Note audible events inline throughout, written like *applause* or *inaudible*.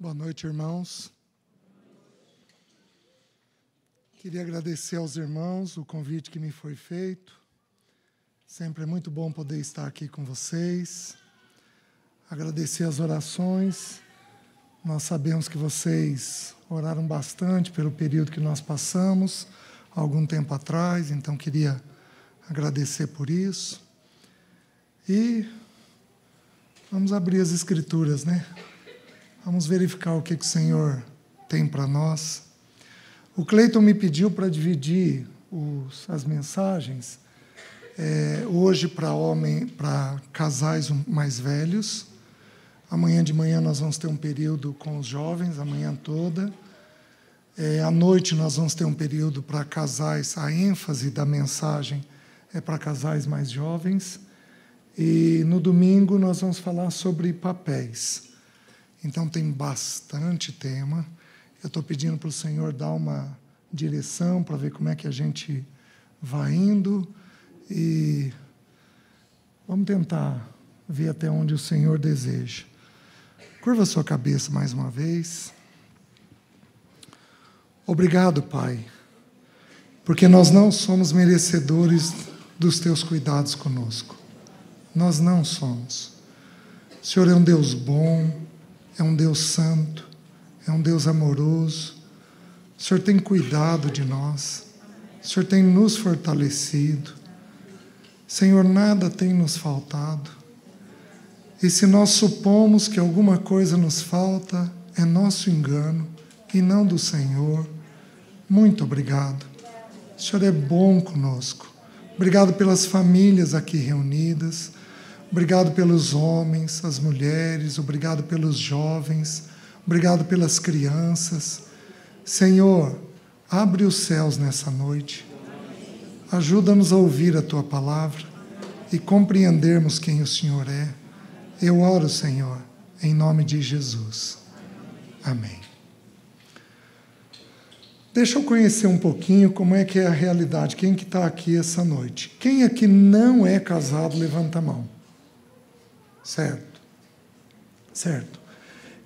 Boa noite, irmãos. Queria agradecer aos irmãos o convite que me foi feito. Sempre é muito bom poder estar aqui com vocês. Agradecer as orações. Nós sabemos que vocês oraram bastante pelo período que nós passamos algum tempo atrás, então queria agradecer por isso. E vamos abrir as escrituras, né? Vamos verificar o que, que o Senhor tem para nós. O Cleiton me pediu para dividir os, as mensagens é, hoje para homem, para casais mais velhos. Amanhã de manhã nós vamos ter um período com os jovens, a manhã toda. É, à noite nós vamos ter um período para casais. A ênfase da mensagem é para casais mais jovens. E no domingo nós vamos falar sobre papéis. Então tem bastante tema. Eu estou pedindo para o Senhor dar uma direção para ver como é que a gente vai indo e vamos tentar ver até onde o Senhor deseja. Curva sua cabeça mais uma vez. Obrigado, Pai, porque nós não somos merecedores dos teus cuidados conosco. Nós não somos. O Senhor é um Deus bom, é um Deus santo, é um Deus amoroso. O Senhor tem cuidado de nós, o Senhor tem nos fortalecido. Senhor, nada tem nos faltado. E se nós supomos que alguma coisa nos falta, é nosso engano e não do Senhor. Muito obrigado. O Senhor é bom conosco. Obrigado pelas famílias aqui reunidas. Obrigado pelos homens, as mulheres, obrigado pelos jovens, obrigado pelas crianças. Senhor, abre os céus nessa noite. Ajuda-nos a ouvir a tua palavra e compreendermos quem o Senhor é. Eu oro, Senhor, em nome de Jesus. Amém. Deixa eu conhecer um pouquinho como é que é a realidade. Quem que está aqui essa noite? Quem aqui não é casado, levanta a mão. Certo. Certo.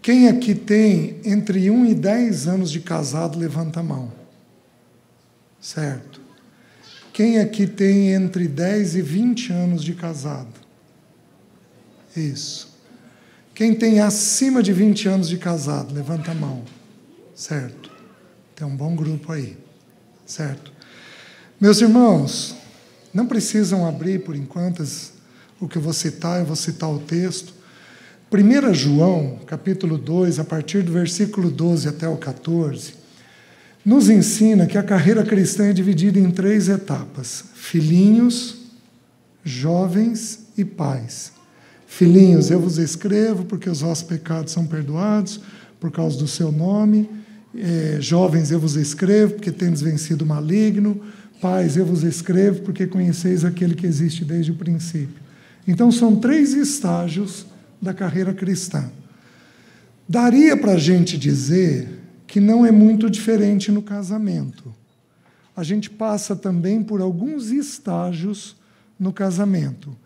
Quem aqui tem entre 1 e 10 anos de casado, levanta a mão. Certo. Quem aqui tem entre 10 e 20 anos de casado? Isso. Quem tem acima de 20 anos de casado, levanta a mão. Certo. Tem um bom grupo aí. Certo. Meus irmãos, não precisam abrir por enquanto as o que eu vou citar, tá, eu vou citar o texto. 1 João, capítulo 2, a partir do versículo 12 até o 14, nos ensina que a carreira cristã é dividida em três etapas: filhinhos, jovens e pais. Filhinhos, eu vos escrevo porque os vossos pecados são perdoados por causa do seu nome. É, jovens, eu vos escrevo porque tendes vencido o maligno. Pais, eu vos escrevo porque conheceis aquele que existe desde o princípio. Então, são três estágios da carreira cristã. Daria para a gente dizer que não é muito diferente no casamento. A gente passa também por alguns estágios no casamento.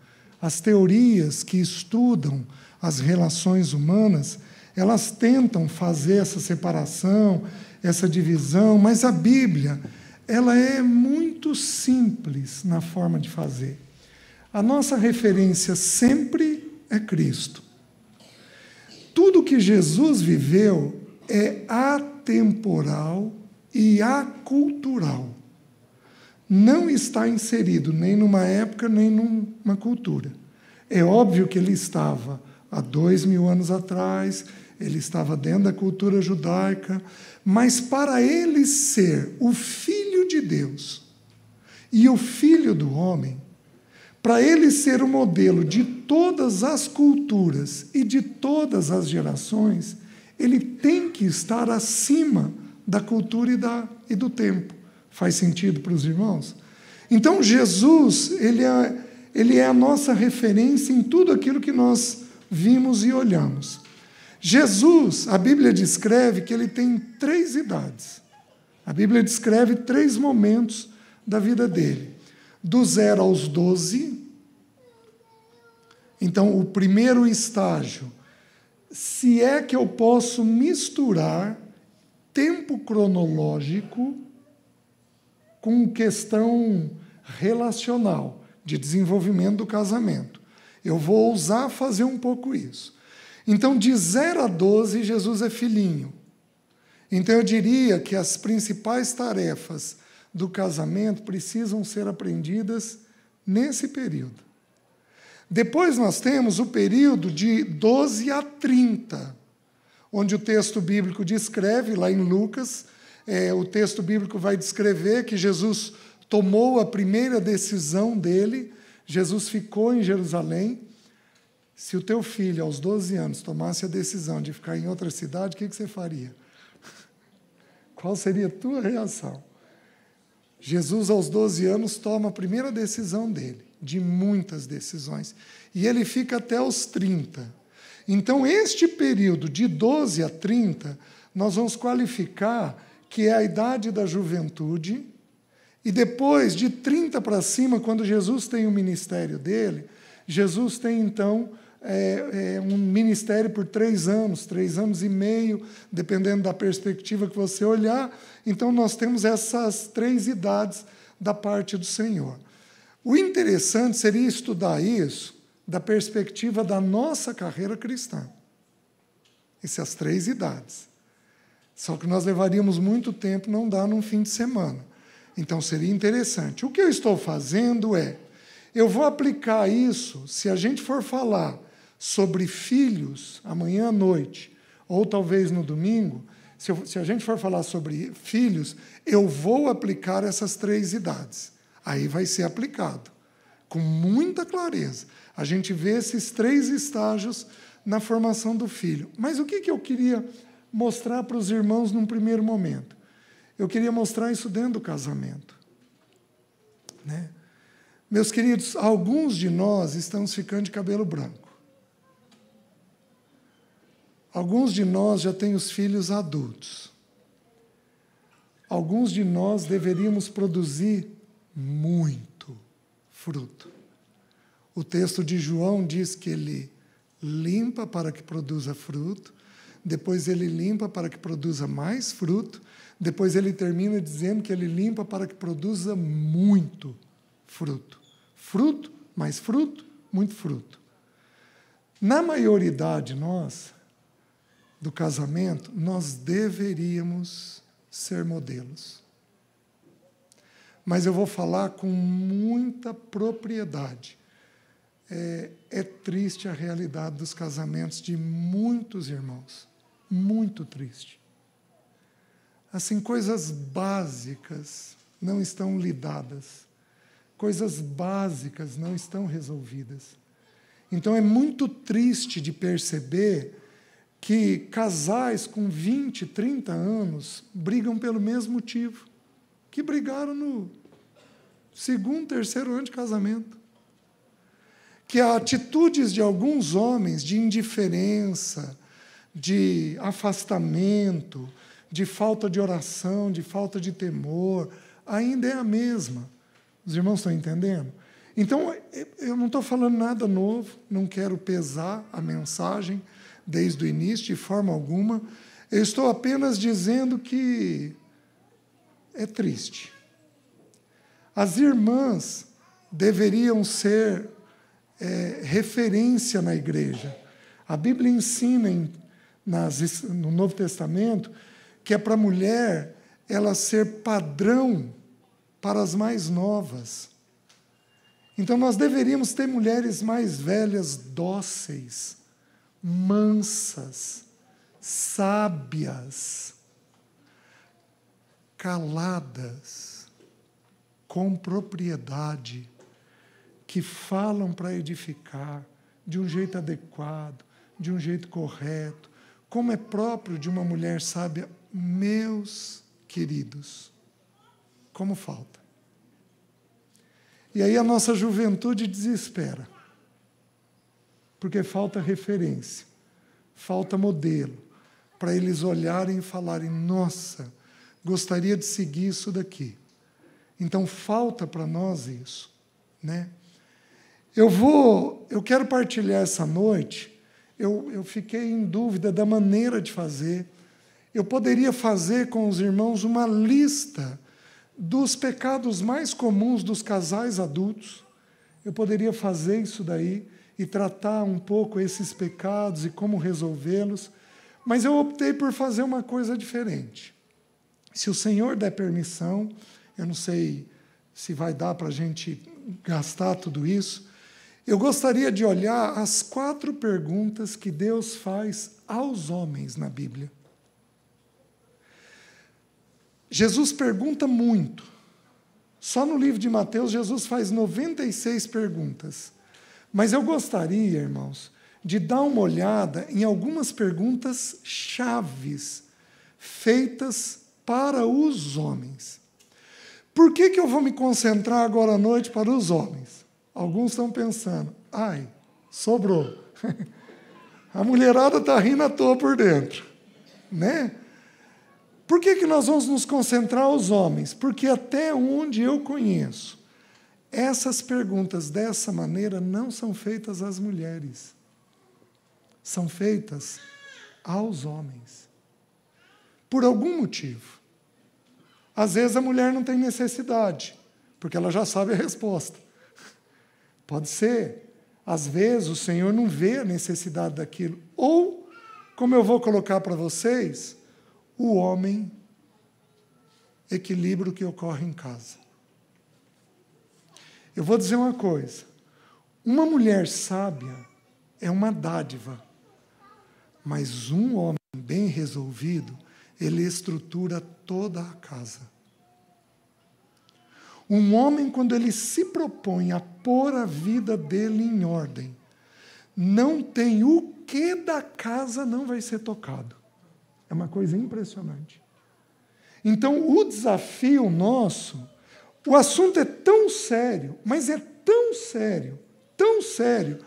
As teorias que estudam as relações humanas, elas tentam fazer essa separação, essa divisão, mas a Bíblia, ela é muito simples na forma de fazer. A nossa referência sempre é Cristo. Tudo que Jesus viveu é atemporal e acultural. Não está inserido nem numa época, nem numa cultura. É óbvio que ele estava há dois mil anos atrás, ele estava dentro da cultura judaica, mas para ele ser o Filho de Deus e o Filho do homem, para ele ser o modelo de todas as culturas e de todas as gerações, ele tem que estar acima da cultura e, da, e do tempo. Faz sentido para os irmãos? Então, Jesus, ele é, ele é a nossa referência em tudo aquilo que nós vimos e olhamos. Jesus, a Bíblia descreve que ele tem três idades. A Bíblia descreve três momentos da vida dele. Do zero aos 12. Então, o primeiro estágio, se é que eu posso misturar tempo cronológico com questão relacional de desenvolvimento do casamento. Eu vou ousar fazer um pouco isso. Então, de 0 a 12, Jesus é filhinho. Então, eu diria que as principais tarefas do casamento precisam ser aprendidas nesse período. Depois nós temos o período de 12 a 30, onde o texto bíblico descreve, lá em Lucas, é, o texto bíblico vai descrever que Jesus tomou a primeira decisão dele, Jesus ficou em Jerusalém. Se o teu filho, aos 12 anos, tomasse a decisão de ficar em outra cidade, o que, que você faria? *laughs* Qual seria a tua reação? Jesus, aos 12 anos, toma a primeira decisão dele, de muitas decisões, e ele fica até os 30. Então, este período de 12 a 30, nós vamos qualificar que é a idade da juventude, e depois, de 30 para cima, quando Jesus tem o ministério dele, Jesus tem então é, é um ministério por três anos, três anos e meio, dependendo da perspectiva que você olhar. Então, nós temos essas três idades da parte do Senhor. O interessante seria estudar isso da perspectiva da nossa carreira cristã. Essas três idades. Só que nós levaríamos muito tempo, não dá num fim de semana. Então seria interessante. O que eu estou fazendo é, eu vou aplicar isso, se a gente for falar sobre filhos amanhã à noite, ou talvez no domingo, se, eu, se a gente for falar sobre filhos, eu vou aplicar essas três idades. Aí vai ser aplicado, com muita clareza. A gente vê esses três estágios na formação do filho. Mas o que, que eu queria mostrar para os irmãos num primeiro momento? Eu queria mostrar isso dentro do casamento. Né? Meus queridos, alguns de nós estamos ficando de cabelo branco. Alguns de nós já têm os filhos adultos. Alguns de nós deveríamos produzir muito fruto. O texto de João diz que ele limpa para que produza fruto, depois ele limpa para que produza mais fruto, depois ele termina dizendo que ele limpa para que produza muito fruto. Fruto, mais fruto, muito fruto. Na maioridade nossa, do casamento, nós deveríamos ser modelos. Mas eu vou falar com muita propriedade. É, é triste a realidade dos casamentos de muitos irmãos. Muito triste. Assim, coisas básicas não estão lidadas, coisas básicas não estão resolvidas. Então, é muito triste de perceber que casais com 20, 30 anos brigam pelo mesmo motivo que brigaram no segundo, terceiro ano de casamento. Que há atitudes de alguns homens de indiferença, de afastamento, de falta de oração, de falta de temor, ainda é a mesma. Os irmãos estão entendendo? Então, eu não estou falando nada novo, não quero pesar a mensagem desde o início, de forma alguma. Eu estou apenas dizendo que é triste. As irmãs deveriam ser é, referência na igreja. A Bíblia ensina em, nas, no Novo Testamento que é para a mulher ela ser padrão para as mais novas. Então nós deveríamos ter mulheres mais velhas dóceis, mansas, sábias, caladas, com propriedade, que falam para edificar de um jeito adequado, de um jeito correto, como é próprio de uma mulher sábia, meus queridos. Como falta. E aí a nossa juventude desespera porque falta referência, falta modelo, para eles olharem e falarem: nossa, gostaria de seguir isso daqui. Então falta para nós isso, né? Eu vou, eu quero partilhar essa noite. Eu, eu fiquei em dúvida da maneira de fazer. Eu poderia fazer com os irmãos uma lista dos pecados mais comuns dos casais adultos. Eu poderia fazer isso daí e tratar um pouco esses pecados e como resolvê-los, mas eu optei por fazer uma coisa diferente. Se o Senhor der permissão, eu não sei se vai dar para a gente gastar tudo isso, eu gostaria de olhar as quatro perguntas que Deus faz aos homens na Bíblia. Jesus pergunta muito. Só no livro de Mateus, Jesus faz 96 perguntas. Mas eu gostaria, irmãos, de dar uma olhada em algumas perguntas chaves feitas para os homens. Por que, que eu vou me concentrar agora à noite para os homens? Alguns estão pensando, ai, sobrou. *laughs* A mulherada está rindo à toa por dentro. Né? Por que, que nós vamos nos concentrar aos homens? Porque até onde eu conheço, essas perguntas dessa maneira não são feitas às mulheres, são feitas aos homens. Por algum motivo. Às vezes a mulher não tem necessidade, porque ela já sabe a resposta. Pode ser. Às vezes o Senhor não vê a necessidade daquilo. Ou, como eu vou colocar para vocês, o homem equilíbrio que ocorre em casa. Eu vou dizer uma coisa: uma mulher sábia é uma dádiva, mas um homem bem resolvido, ele estrutura toda a casa. Um homem, quando ele se propõe a pôr a vida dele em ordem, não tem o que da casa não vai ser tocado. É uma coisa impressionante. Então, o desafio nosso o assunto é tão sério, mas é tão sério, tão sério,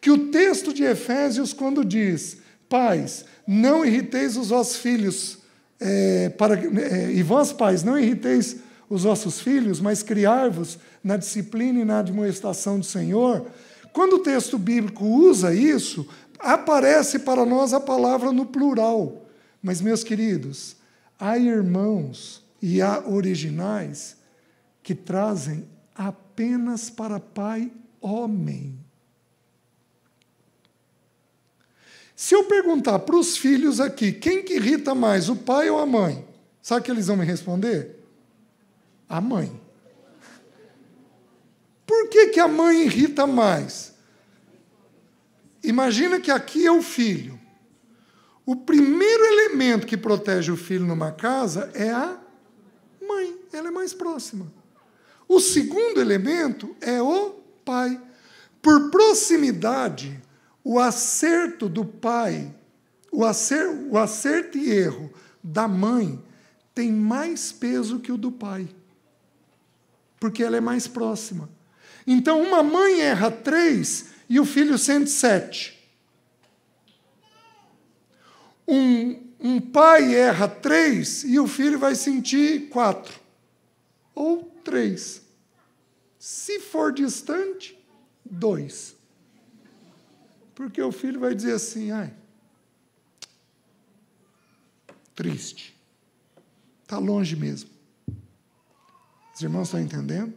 que o texto de Efésios, quando diz: Pais, não irriteis os vossos filhos, é, para, é, e vós, pais, não irriteis os vossos filhos, mas criar-vos na disciplina e na admoestação do Senhor. Quando o texto bíblico usa isso, aparece para nós a palavra no plural. Mas, meus queridos, há irmãos e há originais que trazem apenas para Pai homem. Se eu perguntar para os filhos aqui, quem que irrita mais, o pai ou a mãe? Sabe o que eles vão me responder? A mãe. Por que, que a mãe irrita mais? Imagina que aqui é o filho. O primeiro elemento que protege o filho numa casa é a mãe, ela é mais próxima. O segundo elemento é o pai. Por proximidade, o acerto do pai, o acerto, o acerto e erro da mãe tem mais peso que o do pai, porque ela é mais próxima. Então, uma mãe erra três e o filho sente sete. Um, um pai erra três e o filho vai sentir quatro. Ou três. Se for distante, dois. Porque o filho vai dizer assim, ai, triste. Está longe mesmo. Os irmãos estão entendendo?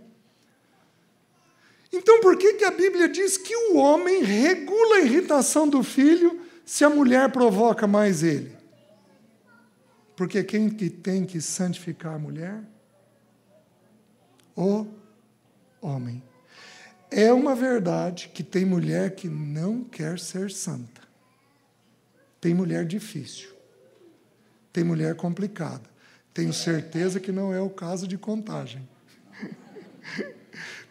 Então, por que, que a Bíblia diz que o homem regula a irritação do filho se a mulher provoca mais ele? Porque quem que tem que santificar a mulher o homem. É uma verdade que tem mulher que não quer ser santa. Tem mulher difícil. Tem mulher complicada. Tenho certeza que não é o caso de contagem. *laughs*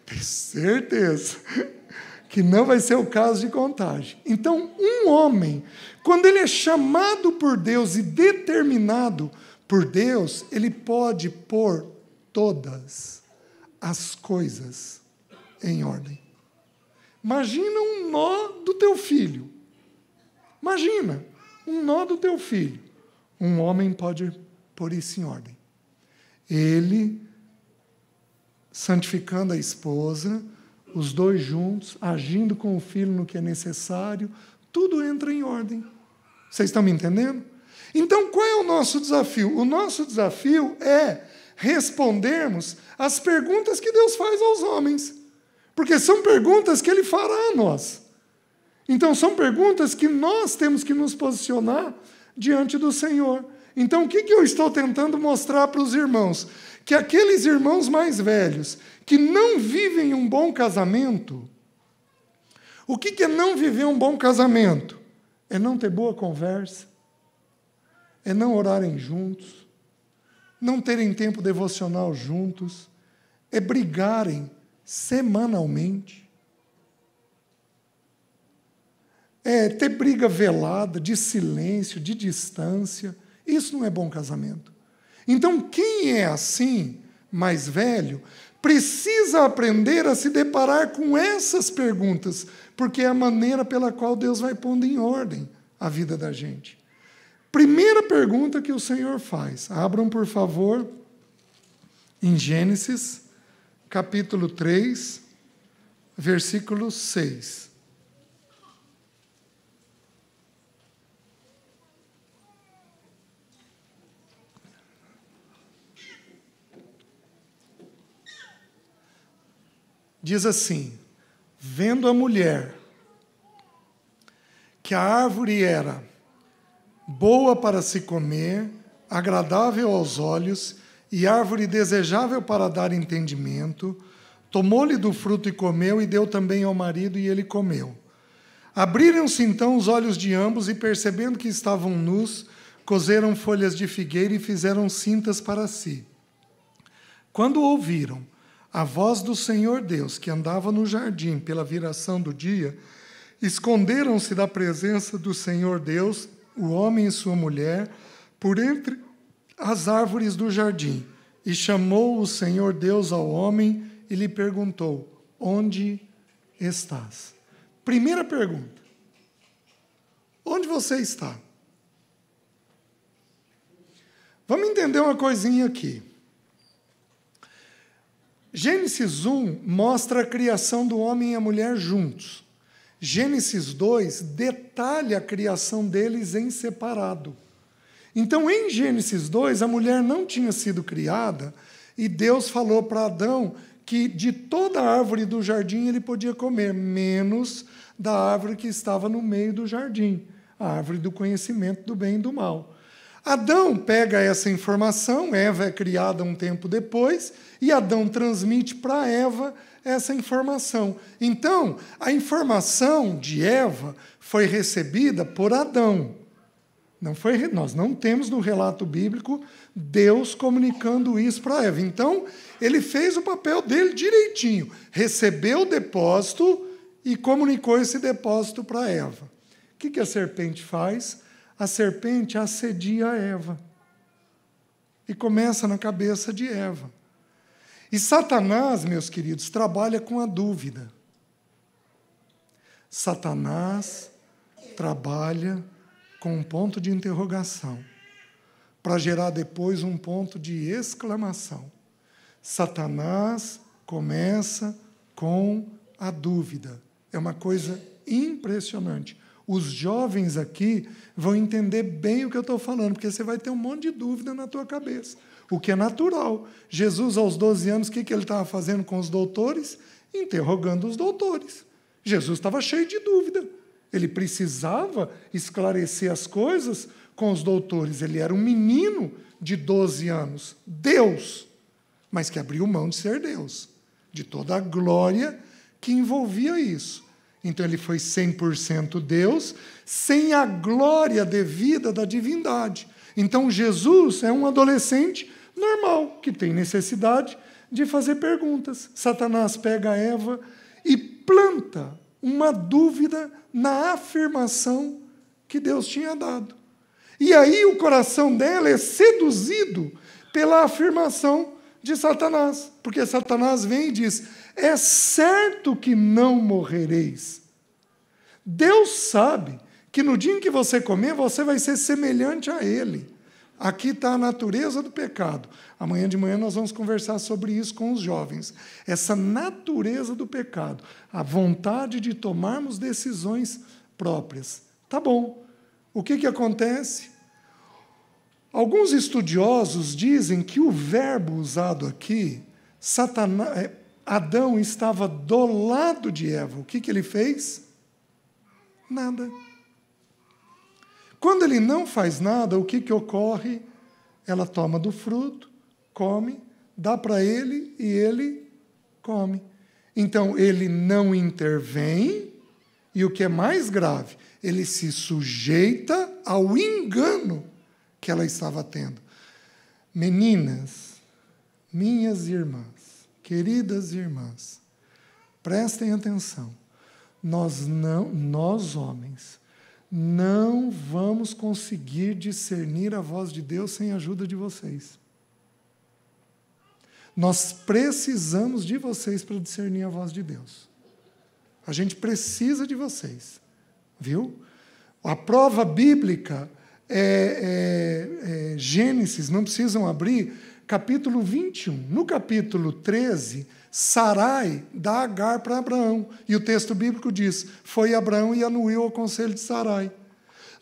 Tenho certeza que não vai ser o caso de contagem. Então, um homem, quando ele é chamado por Deus e determinado por Deus, ele pode pôr todas as coisas em ordem. Imagina um nó do teu filho. Imagina um nó do teu filho. Um homem pode pôr isso em ordem. Ele santificando a esposa, os dois juntos, agindo com o filho no que é necessário, tudo entra em ordem. Vocês estão me entendendo? Então, qual é o nosso desafio? O nosso desafio é respondermos às perguntas que Deus faz aos homens, porque são perguntas que Ele fará a nós. Então, são perguntas que nós temos que nos posicionar diante do Senhor. Então, o que, eu estou tentando mostrar para os irmãos? Que aqueles irmãos mais velhos que não vivem um bom casamento, o que, que é não viver um bom casamento? É não ter boa conversa, é não orarem juntos, não terem tempo devocional juntos, é brigarem semanalmente, é ter briga velada, de silêncio, de distância. Isso não é bom casamento. Então, quem é assim, mais velho, precisa aprender a se deparar com essas perguntas, porque é a maneira pela qual Deus vai pondo em ordem a vida da gente. Primeira pergunta que o Senhor faz. Abram, por favor, em Gênesis, capítulo 3, versículo 6. Diz assim: Vendo a mulher que a árvore era boa para se comer, agradável aos olhos e árvore desejável para dar entendimento. Tomou-lhe do fruto e comeu, e deu também ao marido, e ele comeu. Abriram-se então os olhos de ambos, e percebendo que estavam nus, coseram folhas de figueira e fizeram cintas para si. Quando ouviram a voz do Senhor Deus, que andava no jardim pela viração do dia, esconderam-se da presença do Senhor Deus o homem e sua mulher por entre as árvores do jardim. E chamou o Senhor Deus ao homem e lhe perguntou: Onde estás? Primeira pergunta: Onde você está? Vamos entender uma coisinha aqui. Gênesis 1 mostra a criação do homem e a mulher juntos. Gênesis 2 detalha a criação deles em separado. Então, em Gênesis 2, a mulher não tinha sido criada e Deus falou para Adão que de toda a árvore do jardim ele podia comer, menos da árvore que estava no meio do jardim, a árvore do conhecimento do bem e do mal. Adão pega essa informação, Eva é criada um tempo depois, e Adão transmite para Eva essa informação. Então, a informação de Eva foi recebida por Adão. Não foi, nós não temos no relato bíblico Deus comunicando isso para Eva. Então, ele fez o papel dele direitinho, recebeu o depósito e comunicou esse depósito para Eva. O que, que a serpente faz? a serpente assedia Eva. E começa na cabeça de Eva. E Satanás, meus queridos, trabalha com a dúvida. Satanás trabalha com um ponto de interrogação, para gerar depois um ponto de exclamação. Satanás começa com a dúvida. É uma coisa impressionante. Os jovens aqui vão entender bem o que eu estou falando, porque você vai ter um monte de dúvida na tua cabeça, o que é natural. Jesus, aos 12 anos, o que, que ele estava fazendo com os doutores? Interrogando os doutores. Jesus estava cheio de dúvida. Ele precisava esclarecer as coisas com os doutores. Ele era um menino de 12 anos, Deus, mas que abriu mão de ser Deus, de toda a glória que envolvia isso. Então ele foi 100% Deus, sem a glória devida da divindade. Então Jesus é um adolescente normal, que tem necessidade de fazer perguntas. Satanás pega Eva e planta uma dúvida na afirmação que Deus tinha dado. E aí o coração dela é seduzido pela afirmação de Satanás, porque Satanás vem e diz: é certo que não morrereis. Deus sabe que no dia em que você comer, você vai ser semelhante a Ele. Aqui está a natureza do pecado. Amanhã de manhã nós vamos conversar sobre isso com os jovens. Essa natureza do pecado, a vontade de tomarmos decisões próprias. Tá bom. O que, que acontece? Alguns estudiosos dizem que o verbo usado aqui, Satanás, é, Adão estava do lado de Eva, o que, que ele fez? Nada. Quando ele não faz nada, o que, que ocorre? Ela toma do fruto, come, dá para ele e ele come. Então ele não intervém e o que é mais grave, ele se sujeita ao engano que ela estava tendo. Meninas, minhas irmãs, Queridas irmãs, prestem atenção. Nós não, nós homens, não vamos conseguir discernir a voz de Deus sem a ajuda de vocês. Nós precisamos de vocês para discernir a voz de Deus. A gente precisa de vocês, viu? A prova bíblica é, é, é Gênesis, não precisam abrir, capítulo 21. No capítulo 13, Sarai dá Agar para Abraão. E o texto bíblico diz: Foi Abraão e anuiu o conselho de Sarai.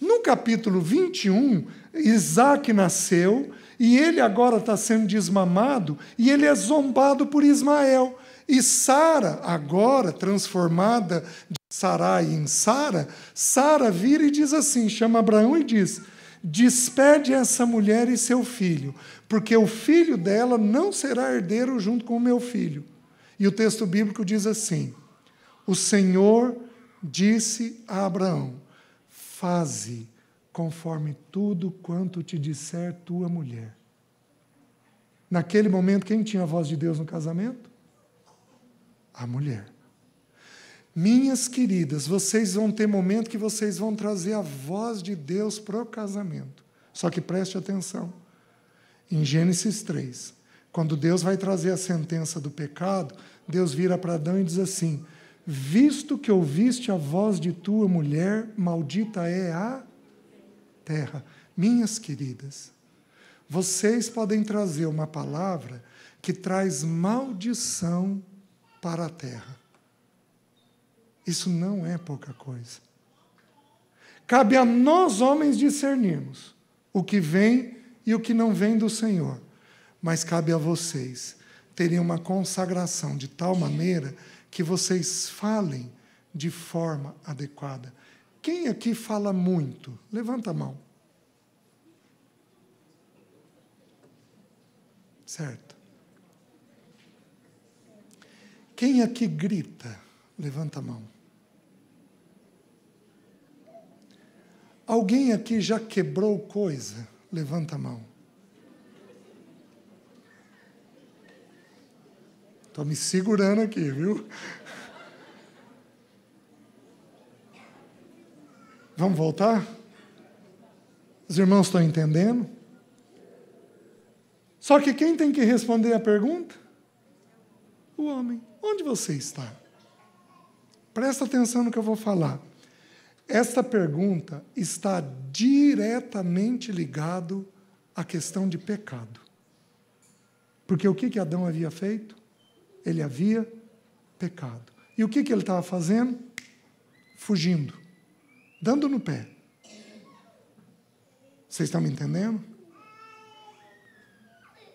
No capítulo 21, Isaac nasceu e ele agora está sendo desmamado e ele é zombado por Ismael. E Sara, agora transformada de Sarai em Sara, Sara vira e diz assim: chama Abraão e diz: despede essa mulher e seu filho, porque o filho dela não será herdeiro junto com o meu filho. E o texto bíblico diz assim: O Senhor disse a Abraão: Faze conforme tudo quanto te disser tua mulher. Naquele momento, quem tinha a voz de Deus no casamento? A mulher. Minhas queridas, vocês vão ter momento que vocês vão trazer a voz de Deus para o casamento. Só que preste atenção em Gênesis 3. Quando Deus vai trazer a sentença do pecado, Deus vira para Adão e diz assim: Visto que ouviste a voz de tua mulher, maldita é a terra. Minhas queridas, vocês podem trazer uma palavra que traz maldição para a terra. Isso não é pouca coisa. Cabe a nós, homens, discernirmos o que vem e o que não vem do Senhor. Mas cabe a vocês terem uma consagração de tal maneira que vocês falem de forma adequada. Quem aqui fala muito? Levanta a mão. Certo. Quem aqui grita? Levanta a mão. Alguém aqui já quebrou coisa? Levanta a mão. Estou me segurando aqui, viu? Vamos voltar? Os irmãos estão entendendo? Só que quem tem que responder a pergunta? O homem. Onde você está? Presta atenção no que eu vou falar. Esta pergunta está diretamente ligado à questão de pecado. Porque o que, que Adão havia feito? Ele havia pecado. E o que, que ele estava fazendo? Fugindo, dando no pé. Vocês estão me entendendo?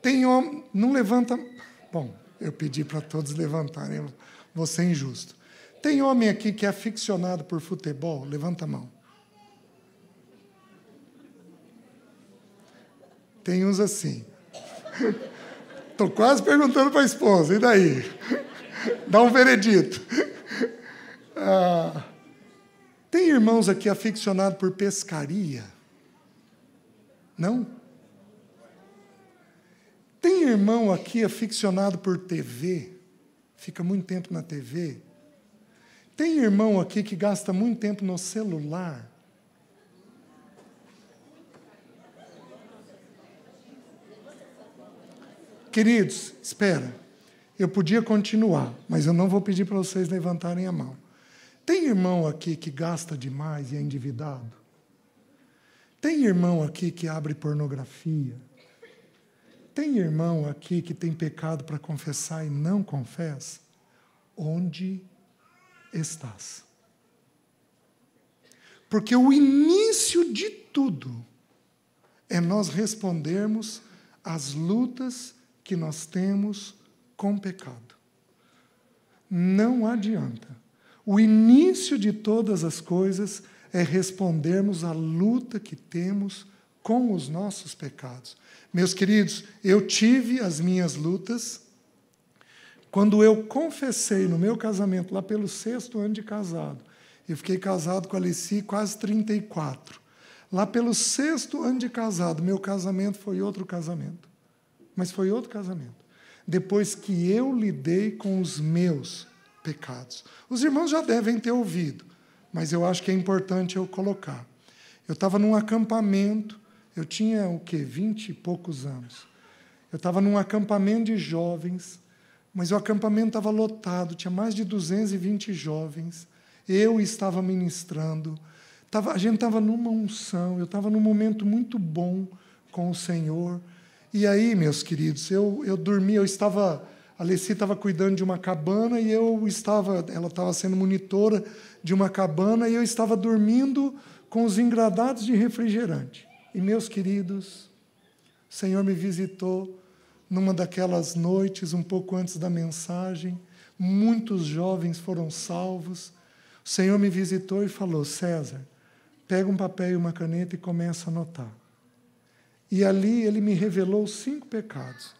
Tem homem, não levanta. Bom, eu pedi para todos levantarem, vou ser é injusto. Tem homem aqui que é aficionado por futebol? Levanta a mão. Tem uns assim. Estou *laughs* quase perguntando para a esposa, e daí? Dá um veredito. Ah, tem irmãos aqui aficionados por pescaria? Não? Tem irmão aqui aficionado por TV? Fica muito tempo na TV? Tem irmão aqui que gasta muito tempo no celular? Queridos, espera. Eu podia continuar, mas eu não vou pedir para vocês levantarem a mão. Tem irmão aqui que gasta demais e é endividado? Tem irmão aqui que abre pornografia? Tem irmão aqui que tem pecado para confessar e não confessa? Onde estás. Porque o início de tudo é nós respondermos às lutas que nós temos com pecado. Não adianta. O início de todas as coisas é respondermos à luta que temos com os nossos pecados. Meus queridos, eu tive as minhas lutas quando eu confessei no meu casamento, lá pelo sexto ano de casado, eu fiquei casado com a Alice quase 34. Lá pelo sexto ano de casado, meu casamento foi outro casamento. Mas foi outro casamento. Depois que eu lidei com os meus pecados. Os irmãos já devem ter ouvido, mas eu acho que é importante eu colocar. Eu estava num acampamento, eu tinha o quê? Vinte e poucos anos. Eu estava num acampamento de jovens mas o acampamento estava lotado, tinha mais de 220 jovens. Eu estava ministrando. Tava, a gente estava numa unção, eu estava num momento muito bom com o Senhor. E aí, meus queridos, eu, eu dormi, eu estava. A Alessia estava cuidando de uma cabana e eu estava. Ela estava sendo monitora de uma cabana e eu estava dormindo com os engradados de refrigerante. E, meus queridos, o Senhor me visitou numa daquelas noites, um pouco antes da mensagem, muitos jovens foram salvos. O Senhor me visitou e falou: César, pega um papel e uma caneta e começa a anotar. E ali ele me revelou cinco pecados.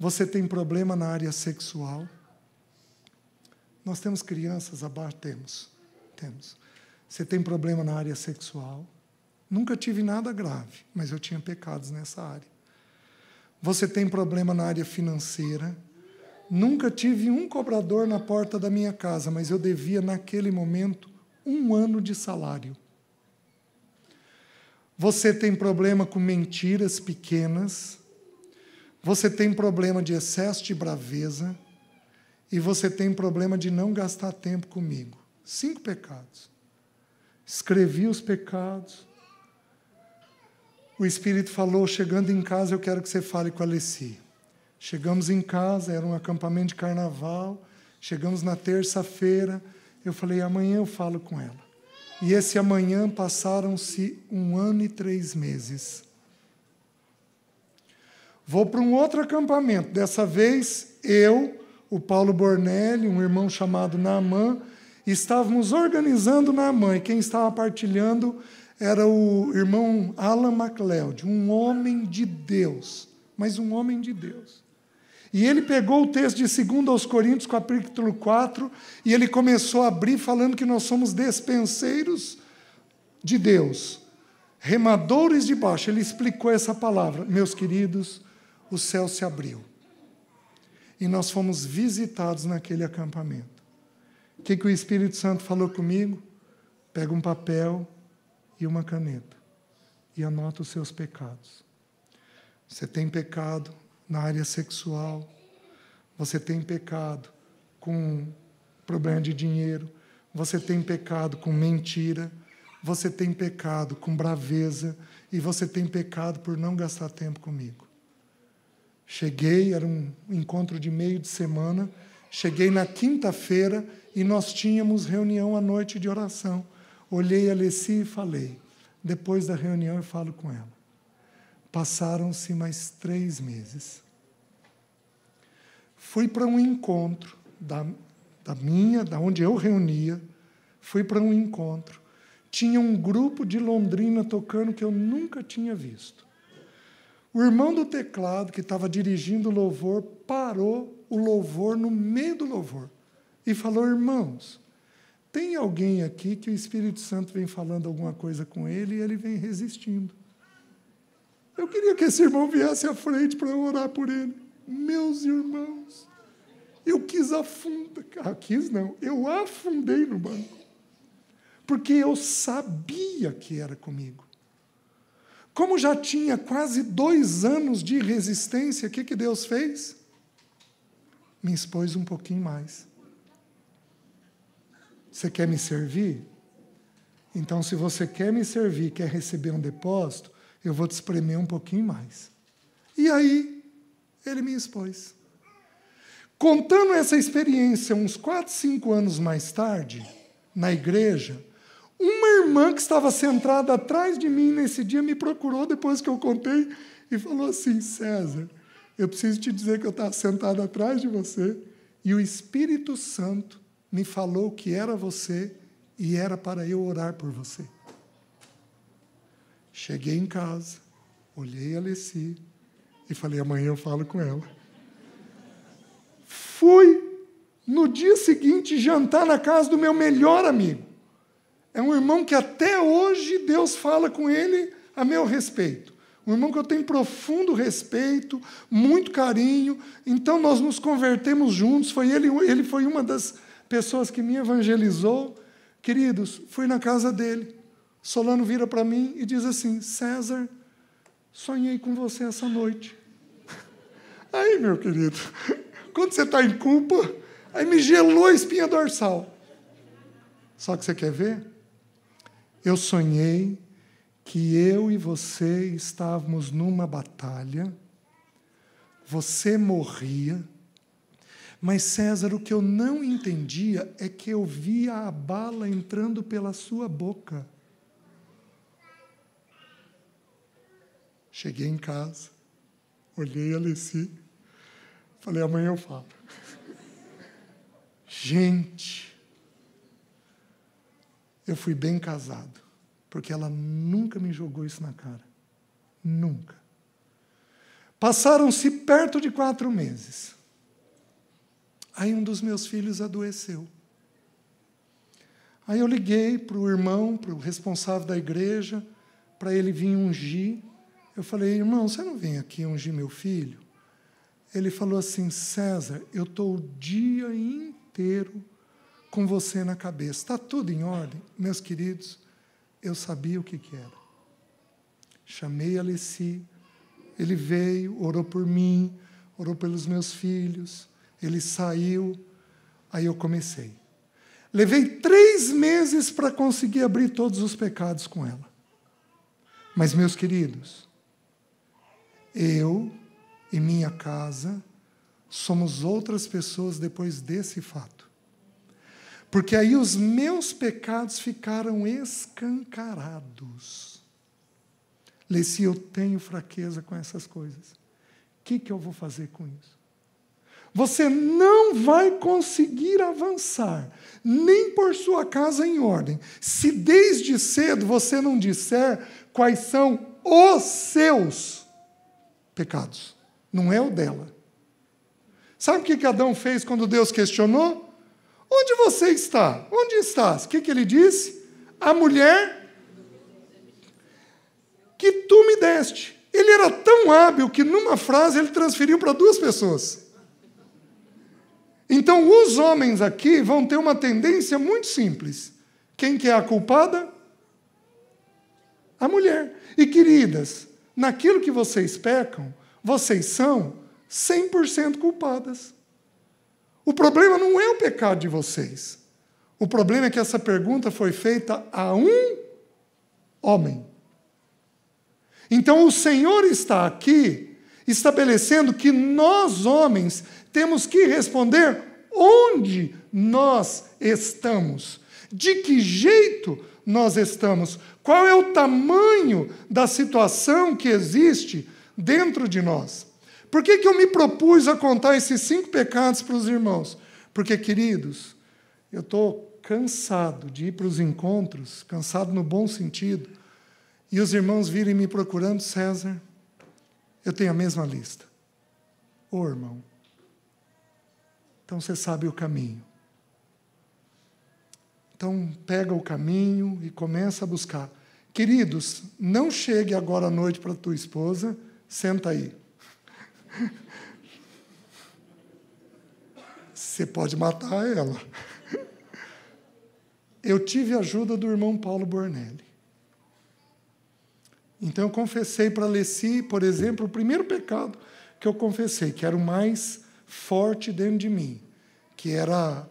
Você tem problema na área sexual? Nós temos crianças abaixo? Temos. Temos. Você tem problema na área sexual? Nunca tive nada grave, mas eu tinha pecados nessa área. Você tem problema na área financeira. Nunca tive um cobrador na porta da minha casa, mas eu devia, naquele momento, um ano de salário. Você tem problema com mentiras pequenas. Você tem problema de excesso de braveza. E você tem problema de não gastar tempo comigo. Cinco pecados. Escrevi os pecados, o Espírito falou: chegando em casa, eu quero que você fale com a Alessi. Chegamos em casa, era um acampamento de carnaval. Chegamos na terça-feira. Eu falei: amanhã eu falo com ela. E esse amanhã passaram-se um ano e três meses. Vou para um outro acampamento. Dessa vez, eu, o Paulo Bornelli, um irmão chamado Naamã, estávamos organizando Naamã. E quem estava partilhando era o irmão Alan MacLeod, um homem de Deus, mas um homem de Deus. E ele pegou o texto de 2 aos Coríntios, capítulo 4, e ele começou a abrir falando que nós somos despenseiros de Deus, remadores de baixo. Ele explicou essa palavra. Meus queridos, o céu se abriu. E nós fomos visitados naquele acampamento. O que, que o Espírito Santo falou comigo? Pega um papel, e uma caneta e anota os seus pecados. Você tem pecado na área sexual, você tem pecado com problema de dinheiro, você tem pecado com mentira, você tem pecado com braveza e você tem pecado por não gastar tempo comigo. Cheguei, era um encontro de meio de semana, cheguei na quinta-feira e nós tínhamos reunião à noite de oração. Olhei a Leci e falei. Depois da reunião, eu falo com ela. Passaram-se mais três meses. Fui para um encontro da, da minha, da onde eu reunia. Fui para um encontro. Tinha um grupo de Londrina tocando que eu nunca tinha visto. O irmão do teclado, que estava dirigindo o louvor, parou o louvor no meio do louvor e falou: Irmãos, tem alguém aqui que o Espírito Santo vem falando alguma coisa com ele e ele vem resistindo. Eu queria que esse irmão viesse à frente para eu orar por ele. Meus irmãos, eu quis afundar. Ah, quis não, eu afundei no banco. Porque eu sabia que era comigo. Como já tinha quase dois anos de resistência, o que, que Deus fez? Me expôs um pouquinho mais. Você quer me servir? Então, se você quer me servir, quer receber um depósito, eu vou te espremer um pouquinho mais. E aí, ele me expôs. Contando essa experiência, uns 4, 5 anos mais tarde, na igreja, uma irmã que estava sentada atrás de mim nesse dia me procurou depois que eu contei e falou assim: César, eu preciso te dizer que eu estava sentada atrás de você e o Espírito Santo me falou que era você e era para eu orar por você. Cheguei em casa, olhei a Alessi e falei: amanhã eu falo com ela. Fui no dia seguinte jantar na casa do meu melhor amigo. É um irmão que até hoje Deus fala com ele a meu respeito. Um irmão que eu tenho profundo respeito, muito carinho. Então nós nos convertemos juntos. Foi ele, ele foi uma das pessoas que me evangelizou, queridos, fui na casa dele. Solano vira para mim e diz assim: César, sonhei com você essa noite. *laughs* Aí, meu querido, quando você está em culpa, aí me gelou a espinha dorsal. Só que você quer ver? Eu sonhei que eu e você estávamos numa batalha, você morria, mas, César, o que eu não entendia é que eu via a bala entrando pela sua boca. Cheguei em casa, olhei a Alessi, falei: amanhã eu falo. Gente, eu fui bem casado, porque ela nunca me jogou isso na cara. Nunca. Passaram-se perto de quatro meses. Aí um dos meus filhos adoeceu. Aí eu liguei para o irmão, para o responsável da igreja, para ele vir ungir. Eu falei, irmão, você não vem aqui ungir meu filho? Ele falou assim, César, eu estou o dia inteiro com você na cabeça. Está tudo em ordem? Meus queridos, eu sabia o que, que era. Chamei Alessi, ele veio, orou por mim, orou pelos meus filhos, ele saiu, aí eu comecei. Levei três meses para conseguir abrir todos os pecados com ela. Mas, meus queridos, eu e minha casa somos outras pessoas depois desse fato. Porque aí os meus pecados ficaram escancarados. Leci, eu tenho fraqueza com essas coisas. O que, que eu vou fazer com isso? você não vai conseguir avançar, nem por sua casa em ordem, se desde cedo você não disser quais são os seus pecados, não é o dela. Sabe o que Adão fez quando Deus questionou? Onde você está? Onde estás? O que, que ele disse? A mulher que tu me deste. Ele era tão hábil que numa frase ele transferiu para duas pessoas. Então, os homens aqui vão ter uma tendência muito simples. Quem que é a culpada? A mulher. E queridas, naquilo que vocês pecam, vocês são 100% culpadas. O problema não é o pecado de vocês. O problema é que essa pergunta foi feita a um homem. Então o Senhor está aqui estabelecendo que nós homens temos que responder onde nós estamos, de que jeito nós estamos, qual é o tamanho da situação que existe dentro de nós. Por que, que eu me propus a contar esses cinco pecados para os irmãos? Porque, queridos, eu estou cansado de ir para os encontros, cansado no bom sentido, e os irmãos virem me procurando, César, eu tenho a mesma lista. Ô oh, irmão, então você sabe o caminho. Então pega o caminho e começa a buscar. Queridos, não chegue agora à noite para tua esposa, senta aí. Você pode matar ela. Eu tive a ajuda do irmão Paulo Bornelli. Então eu confessei para Leci, por exemplo, o primeiro pecado que eu confessei, que era o mais forte dentro de mim, que era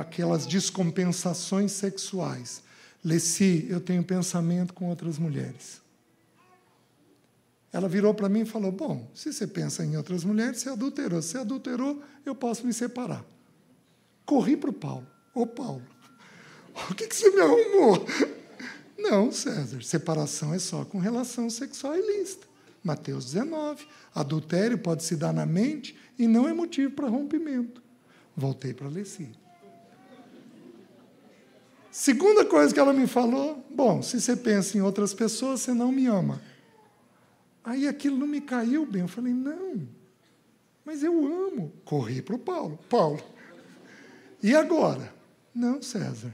aquelas descompensações sexuais. Leci, eu tenho pensamento com outras mulheres. Ela virou para mim e falou: Bom, se você pensa em outras mulheres, você adulterou. Se adulterou, eu posso me separar. Corri para o Paulo. Ô, Paulo, *laughs* o que, que você me arrumou? Não, César, separação é só com relação sexual ilícita. Mateus 19. Adultério pode se dar na mente e não é motivo para rompimento. Voltei para Leci. Segunda coisa que ela me falou: bom, se você pensa em outras pessoas, você não me ama. Aí aquilo não me caiu bem. Eu falei: não, mas eu amo. Corri para o Paulo: Paulo, e agora? Não, César.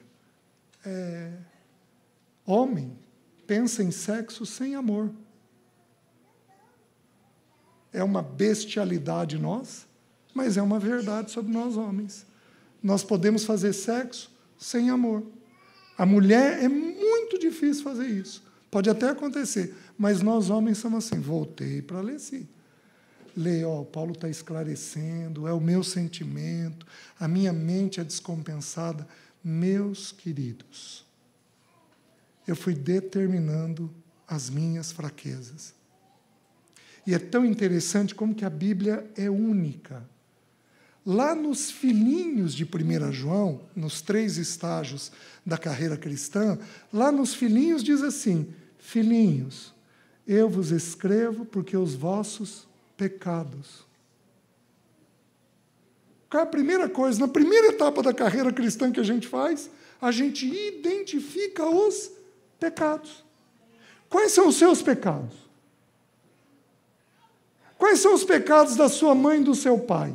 É, homem pensa em sexo sem amor é uma bestialidade nós, mas é uma verdade sobre nós homens. Nós podemos fazer sexo sem amor. A mulher é muito difícil fazer isso. Pode até acontecer, mas nós homens somos assim. Voltei para Leci. Lê, ó, Paulo está esclarecendo, é o meu sentimento, a minha mente é descompensada. Meus queridos, eu fui determinando as minhas fraquezas. E é tão interessante como que a Bíblia é única. Lá nos filhinhos de 1 João, nos três estágios da carreira cristã, lá nos filhinhos diz assim: Filhinhos, eu vos escrevo porque os vossos pecados. Qual é a primeira coisa? Na primeira etapa da carreira cristã que a gente faz, a gente identifica os pecados. Quais são os seus pecados? Quais são os pecados da sua mãe e do seu pai?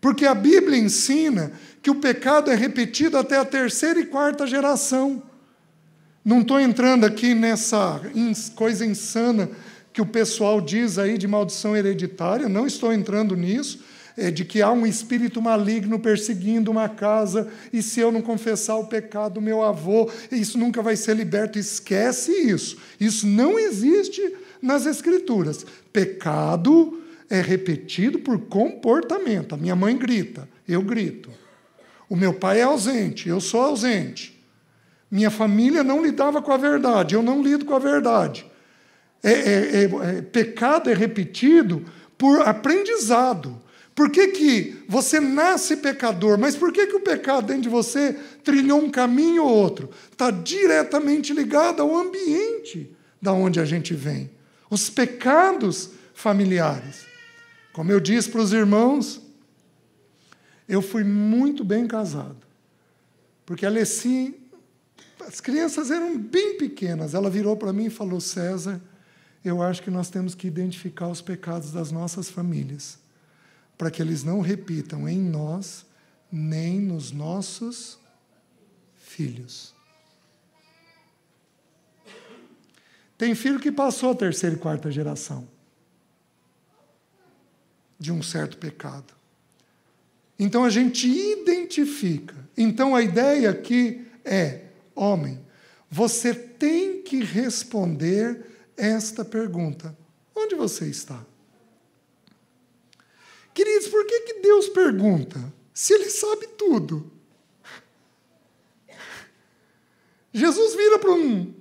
Porque a Bíblia ensina que o pecado é repetido até a terceira e quarta geração. Não estou entrando aqui nessa coisa insana que o pessoal diz aí de maldição hereditária, não estou entrando nisso, é de que há um espírito maligno perseguindo uma casa, e se eu não confessar o pecado do meu avô, isso nunca vai ser liberto. Esquece isso. Isso não existe nas Escrituras. Pecado é repetido por comportamento. A minha mãe grita, eu grito. O meu pai é ausente, eu sou ausente. Minha família não lidava com a verdade, eu não lido com a verdade. É, é, é, é pecado é repetido por aprendizado. Por que, que você nasce pecador, mas por que, que o pecado dentro de você trilhou um caminho ou outro? Está diretamente ligado ao ambiente da onde a gente vem os pecados familiares. Como eu disse para os irmãos, eu fui muito bem casado. Porque a Lessim, as crianças eram bem pequenas. Ela virou para mim e falou: César, eu acho que nós temos que identificar os pecados das nossas famílias, para que eles não repitam em nós, nem nos nossos filhos. Tem filho que passou a terceira e quarta geração de um certo pecado. Então a gente identifica. Então a ideia aqui é, homem, você tem que responder esta pergunta: onde você está? Queridos, por que, que Deus pergunta se Ele sabe tudo? Jesus vira para um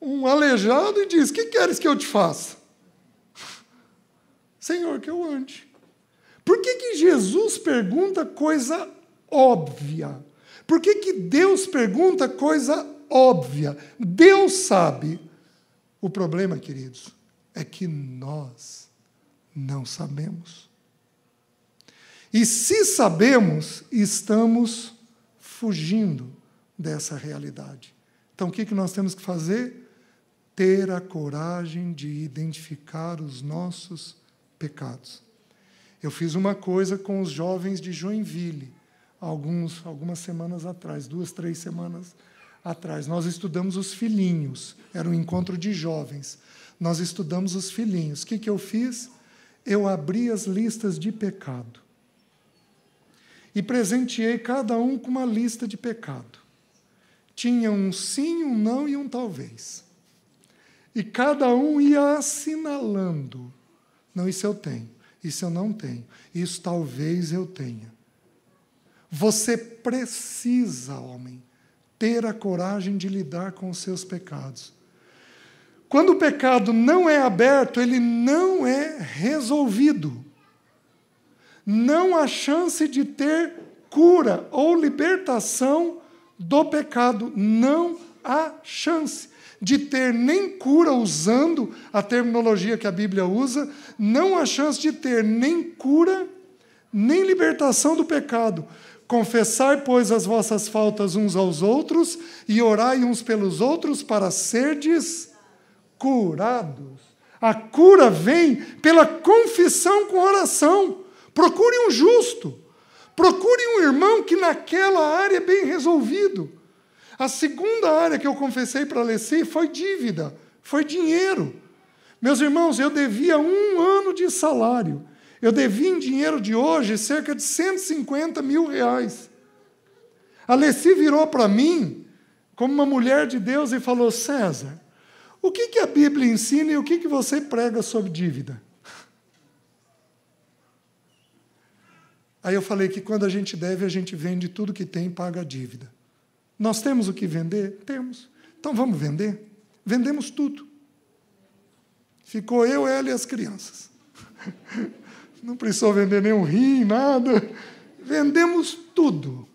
um aleijado e diz: Que queres que eu te faça? *laughs* Senhor, que eu ande. Por que, que Jesus pergunta coisa óbvia? Por que, que Deus pergunta coisa óbvia? Deus sabe. O problema, queridos, é que nós não sabemos. E se sabemos, estamos fugindo dessa realidade. Então, o que nós temos que fazer? ter a coragem de identificar os nossos pecados. Eu fiz uma coisa com os jovens de Joinville, alguns, algumas semanas atrás, duas, três semanas atrás. Nós estudamos os filhinhos, era um encontro de jovens. Nós estudamos os filhinhos. O que, que eu fiz? Eu abri as listas de pecado e presenteei cada um com uma lista de pecado. Tinha um sim, um não e um talvez. E cada um ia assinalando. Não, isso eu tenho, isso eu não tenho, isso talvez eu tenha. Você precisa, homem, ter a coragem de lidar com os seus pecados. Quando o pecado não é aberto, ele não é resolvido. Não há chance de ter cura ou libertação do pecado. Não há chance de ter nem cura, usando a terminologia que a Bíblia usa, não há chance de ter nem cura, nem libertação do pecado. Confessar, pois, as vossas faltas uns aos outros e orai uns pelos outros para serdes curados. A cura vem pela confissão com oração. Procure um justo, procure um irmão que naquela área é bem resolvido. A segunda área que eu confessei para Alessi foi dívida, foi dinheiro. Meus irmãos, eu devia um ano de salário. Eu devia em dinheiro de hoje cerca de 150 mil reais. A Alessi virou para mim, como uma mulher de Deus, e falou: César, o que, que a Bíblia ensina e o que, que você prega sobre dívida? Aí eu falei que quando a gente deve, a gente vende tudo que tem e paga a dívida. Nós temos o que vender? Temos. Então vamos vender? Vendemos tudo. Ficou eu, ela e as crianças. *laughs* Não precisou vender nenhum rim, nada. Vendemos tudo.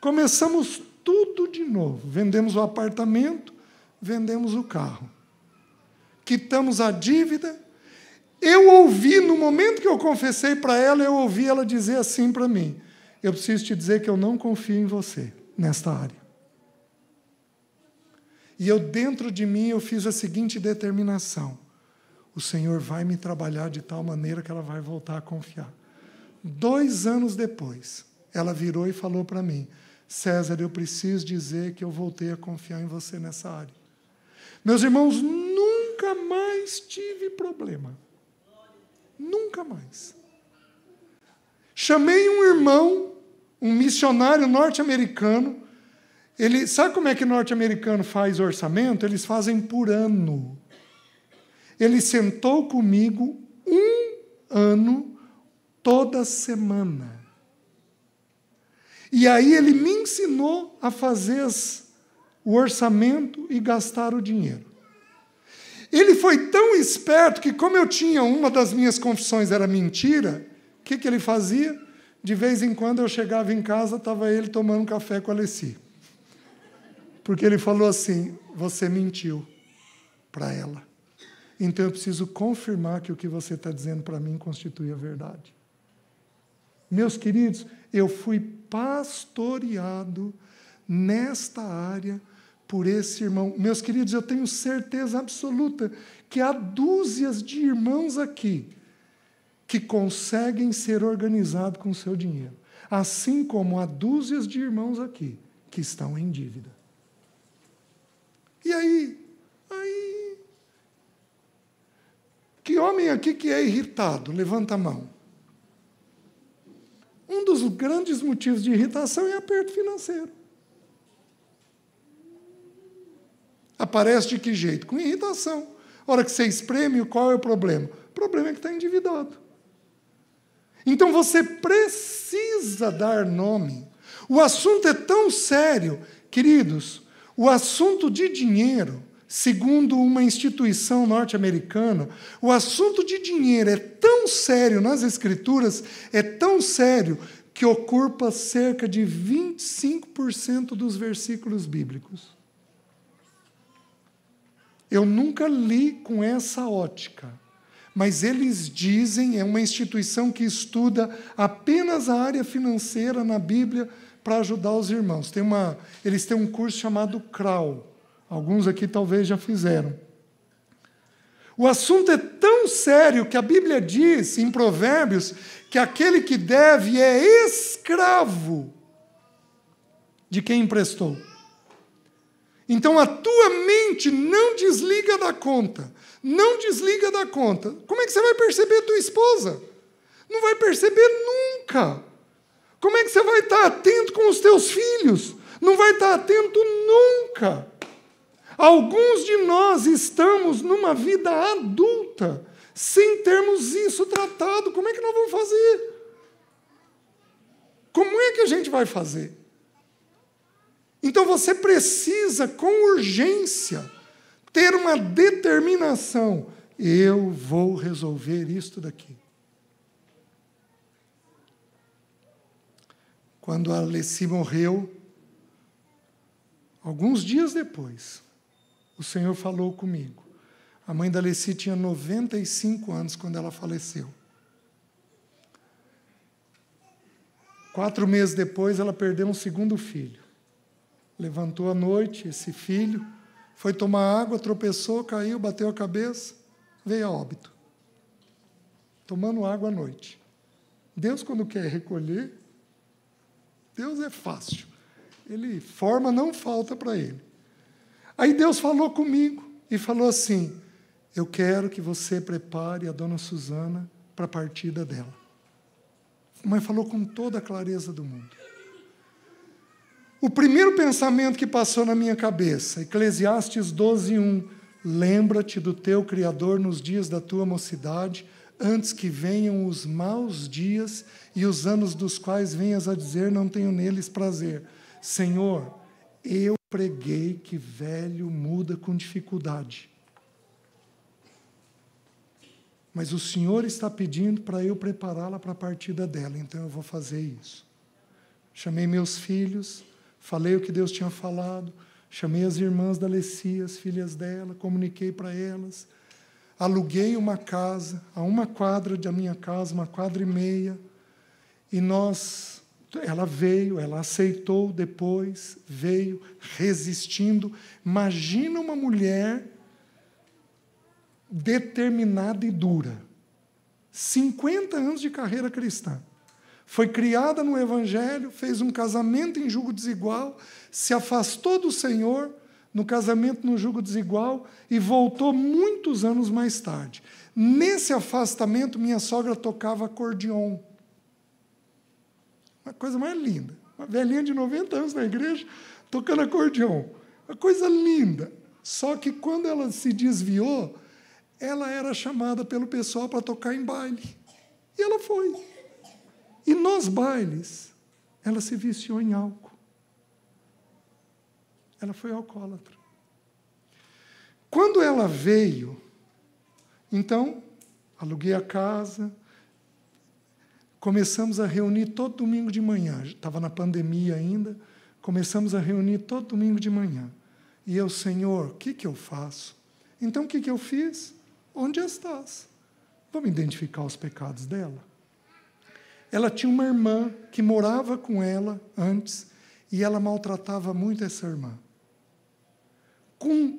Começamos tudo de novo. Vendemos o apartamento, vendemos o carro. Quitamos a dívida. Eu ouvi, no momento que eu confessei para ela, eu ouvi ela dizer assim para mim: Eu preciso te dizer que eu não confio em você nesta área. E eu dentro de mim eu fiz a seguinte determinação: o Senhor vai me trabalhar de tal maneira que ela vai voltar a confiar. Dois anos depois, ela virou e falou para mim: César, eu preciso dizer que eu voltei a confiar em você nessa área. Meus irmãos, nunca mais tive problema. Nunca mais. Chamei um irmão um missionário norte-americano. Ele sabe como é que norte-americano faz orçamento? Eles fazem por ano. Ele sentou comigo um ano toda semana. E aí ele me ensinou a fazer o orçamento e gastar o dinheiro. Ele foi tão esperto que, como eu tinha uma das minhas confissões era mentira, o que, que ele fazia? De vez em quando eu chegava em casa, estava ele tomando café com a Alessi. Porque ele falou assim: Você mentiu para ela. Então eu preciso confirmar que o que você está dizendo para mim constitui a verdade. Meus queridos, eu fui pastoreado nesta área por esse irmão. Meus queridos, eu tenho certeza absoluta que há dúzias de irmãos aqui que conseguem ser organizados com o seu dinheiro, assim como há dúzias de irmãos aqui que estão em dívida. E aí? Aí. Que homem aqui que é irritado? Levanta a mão. Um dos grandes motivos de irritação é aperto financeiro. Aparece de que jeito? Com irritação. A hora que você espreme, qual é o problema? O problema é que está endividado. Então você precisa dar nome. O assunto é tão sério, queridos, o assunto de dinheiro, segundo uma instituição norte-americana, o assunto de dinheiro é tão sério nas escrituras, é tão sério que ocupa cerca de 25% dos versículos bíblicos. Eu nunca li com essa ótica mas eles dizem, é uma instituição que estuda apenas a área financeira na Bíblia para ajudar os irmãos. Tem uma, eles têm um curso chamado CRAU. Alguns aqui talvez já fizeram. O assunto é tão sério que a Bíblia diz em Provérbios que aquele que deve é escravo de quem emprestou. Então a tua mente não desliga da conta. Não desliga da conta. Como é que você vai perceber a tua esposa? Não vai perceber nunca. Como é que você vai estar atento com os teus filhos? Não vai estar atento nunca. Alguns de nós estamos numa vida adulta sem termos isso tratado. Como é que nós vamos fazer? Como é que a gente vai fazer? Então você precisa, com urgência, ter uma determinação: eu vou resolver isto daqui. Quando a Alessi morreu, alguns dias depois, o Senhor falou comigo. A mãe da Alessi tinha 95 anos quando ela faleceu. Quatro meses depois, ela perdeu um segundo filho. Levantou à noite esse filho foi tomar água, tropeçou, caiu, bateu a cabeça, veio a óbito. Tomando água à noite. Deus, quando quer recolher, Deus é fácil. Ele forma, não falta para ele. Aí Deus falou comigo e falou assim: Eu quero que você prepare a dona Suzana para a partida dela. Mas falou com toda a clareza do mundo. O primeiro pensamento que passou na minha cabeça, Eclesiastes 12:1, lembra-te do teu criador nos dias da tua mocidade, antes que venham os maus dias e os anos dos quais venhas a dizer não tenho neles prazer. Senhor, eu preguei que velho muda com dificuldade. Mas o Senhor está pedindo para eu prepará-la para a partida dela, então eu vou fazer isso. Chamei meus filhos, Falei o que Deus tinha falado, chamei as irmãs da Lecia, as filhas dela, comuniquei para elas. Aluguei uma casa, a uma quadra da minha casa, uma quadra e meia, e nós ela veio, ela aceitou depois, veio resistindo. Imagina uma mulher determinada e dura. 50 anos de carreira cristã. Foi criada no Evangelho, fez um casamento em julgo desigual, se afastou do Senhor no casamento no julgo desigual e voltou muitos anos mais tarde. Nesse afastamento, minha sogra tocava acordeon. Uma coisa mais linda. Uma velhinha de 90 anos na igreja tocando acordeon. Uma coisa linda. Só que quando ela se desviou, ela era chamada pelo pessoal para tocar em baile. E ela foi. E nos bailes, ela se viciou em álcool. Ela foi alcoólatra. Quando ela veio, então, aluguei a casa, começamos a reunir todo domingo de manhã, estava na pandemia ainda, começamos a reunir todo domingo de manhã. E eu, Senhor, o que, que eu faço? Então, o que, que eu fiz? Onde estás? Vamos identificar os pecados dela? Ela tinha uma irmã que morava com ela antes e ela maltratava muito essa irmã. Com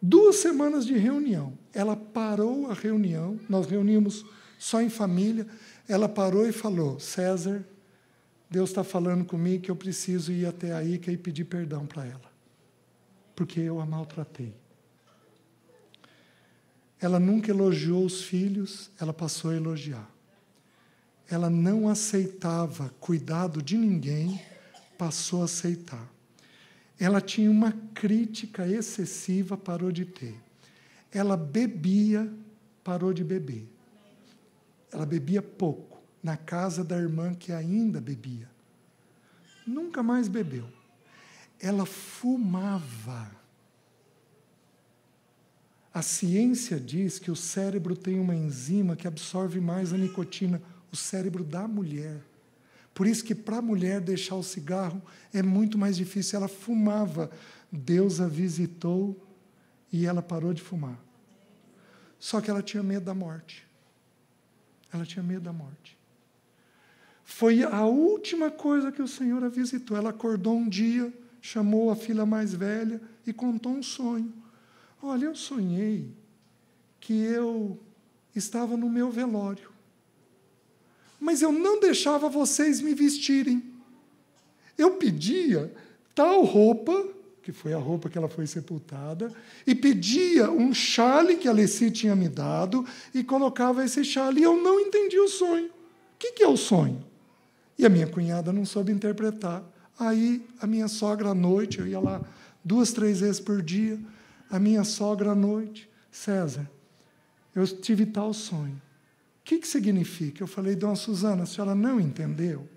duas semanas de reunião, ela parou a reunião, nós reunimos só em família, ela parou e falou: César, Deus está falando comigo que eu preciso ir até a Ica e pedir perdão para ela, porque eu a maltratei. Ela nunca elogiou os filhos, ela passou a elogiar ela não aceitava cuidado de ninguém, passou a aceitar. Ela tinha uma crítica excessiva, parou de ter. Ela bebia, parou de beber. Ela bebia pouco, na casa da irmã que ainda bebia. Nunca mais bebeu. Ela fumava. A ciência diz que o cérebro tem uma enzima que absorve mais a nicotina o cérebro da mulher. Por isso que para a mulher deixar o cigarro é muito mais difícil. Ela fumava, Deus a visitou e ela parou de fumar. Só que ela tinha medo da morte. Ela tinha medo da morte. Foi a última coisa que o Senhor a visitou. Ela acordou um dia, chamou a filha mais velha e contou um sonho. Olha, eu sonhei que eu estava no meu velório mas eu não deixava vocês me vestirem. Eu pedia tal roupa, que foi a roupa que ela foi sepultada, e pedia um chale que a Alessi tinha me dado, e colocava esse chale, e eu não entendi o sonho. O que, que é o sonho? E a minha cunhada não soube interpretar. Aí a minha sogra à noite, eu ia lá duas, três vezes por dia, a minha sogra à noite, César, eu tive tal sonho. O que, que significa? Eu falei, Dona Suzana, a senhora não entendeu?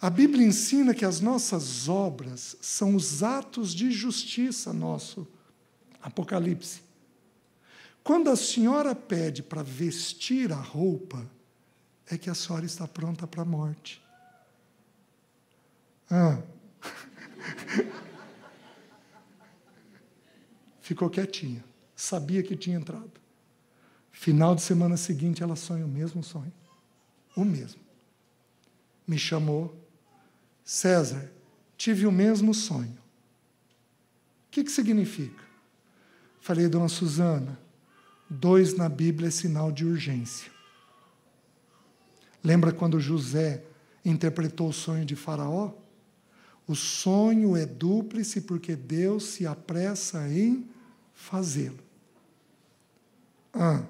A Bíblia ensina que as nossas obras são os atos de justiça nosso. Apocalipse. Quando a senhora pede para vestir a roupa, é que a senhora está pronta para a morte. Ah. *laughs* Ficou quietinha. Sabia que tinha entrado. Final de semana seguinte, ela sonha o mesmo sonho. O mesmo. Me chamou. César, tive o mesmo sonho. O que, que significa? Falei, dona Suzana, dois na Bíblia é sinal de urgência. Lembra quando José interpretou o sonho de Faraó? O sonho é dúplice porque Deus se apressa em fazê-lo. Ah,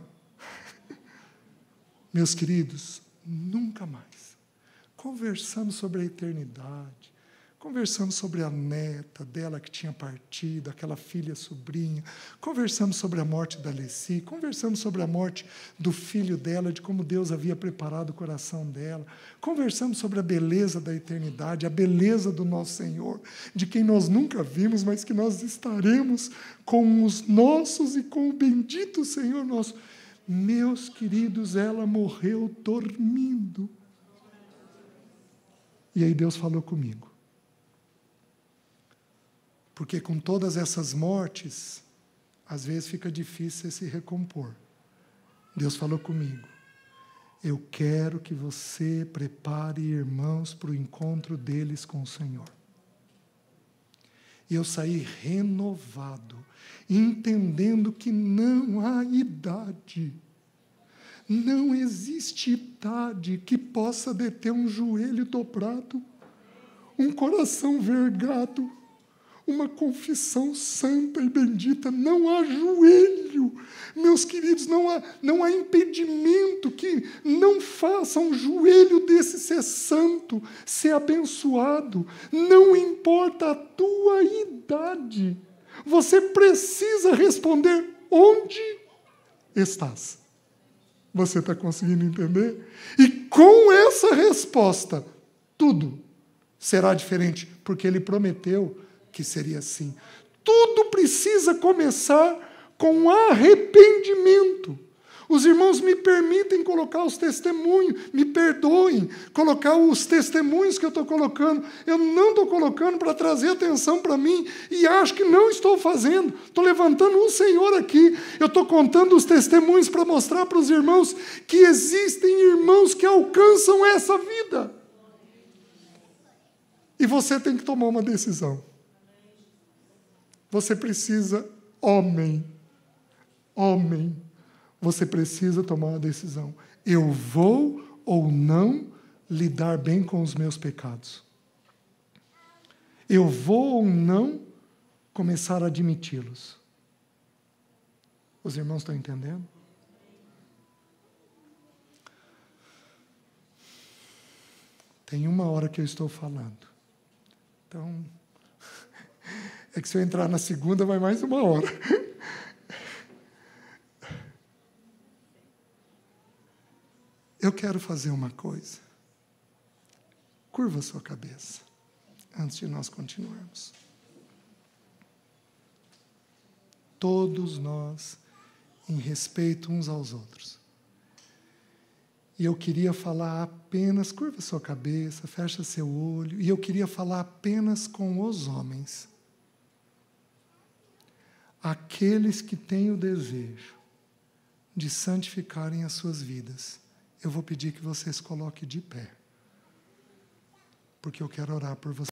meus queridos, nunca mais. Conversamos sobre a eternidade, conversamos sobre a neta dela que tinha partido, aquela filha sobrinha, conversamos sobre a morte da Leci, conversamos sobre a morte do filho dela, de como Deus havia preparado o coração dela, conversamos sobre a beleza da eternidade, a beleza do nosso Senhor, de quem nós nunca vimos, mas que nós estaremos com os nossos e com o bendito Senhor nosso. Meus queridos, ela morreu dormindo. E aí Deus falou comigo. Porque com todas essas mortes, às vezes fica difícil se recompor. Deus falou comigo. Eu quero que você prepare irmãos para o encontro deles com o Senhor. E eu saí renovado, entendendo que não há idade, não existe idade que possa deter um joelho dobrado, um coração vergado, uma confissão santa e bendita. Não há joelho, meus queridos, não há, não há impedimento que não faça um joelho desse ser santo, ser abençoado. Não importa a tua idade, você precisa responder onde estás. Você está conseguindo entender? E com essa resposta, tudo será diferente, porque ele prometeu que seria assim. Tudo precisa começar com arrependimento. Os irmãos me permitem colocar os testemunhos, me perdoem, colocar os testemunhos que eu estou colocando. Eu não estou colocando para trazer atenção para mim e acho que não estou fazendo. Estou levantando um Senhor aqui. Eu estou contando os testemunhos para mostrar para os irmãos que existem irmãos que alcançam essa vida. E você tem que tomar uma decisão. Você precisa, homem, homem, você precisa tomar uma decisão. Eu vou ou não lidar bem com os meus pecados? Eu vou ou não começar a admiti-los? Os irmãos estão entendendo? Tem uma hora que eu estou falando. Então, *laughs* É que se eu entrar na segunda, vai mais uma hora. Eu quero fazer uma coisa. Curva sua cabeça antes de nós continuarmos. Todos nós, em respeito uns aos outros. E eu queria falar apenas, curva sua cabeça, fecha seu olho, e eu queria falar apenas com os homens aqueles que têm o desejo de santificarem as suas vidas, eu vou pedir que vocês coloquem de pé, porque eu quero orar por você.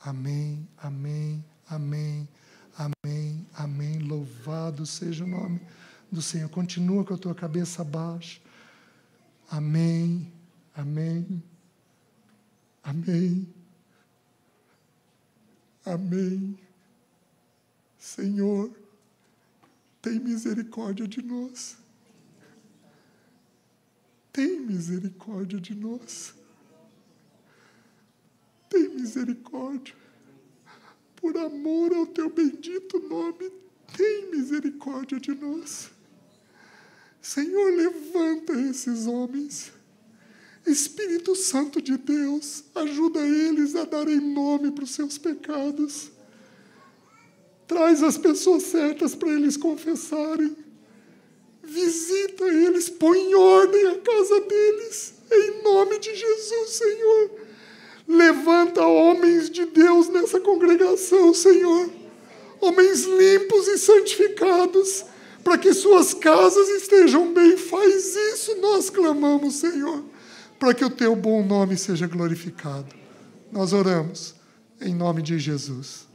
Amém, amém, amém, amém, amém. Louvado seja o nome do Senhor. Continua com a tua cabeça baixa. Amém, amém, amém, amém. Senhor, tem misericórdia de nós. Tem misericórdia de nós. Tem misericórdia. Por amor ao teu bendito nome, tem misericórdia de nós. Senhor, levanta esses homens. Espírito Santo de Deus, ajuda eles a darem nome para os seus pecados Traz as pessoas certas para eles confessarem. Visita eles, põe em ordem a casa deles, em nome de Jesus, Senhor. Levanta homens de Deus nessa congregação, Senhor. Homens limpos e santificados, para que suas casas estejam bem. Faz isso, nós clamamos, Senhor, para que o teu bom nome seja glorificado. Nós oramos em nome de Jesus.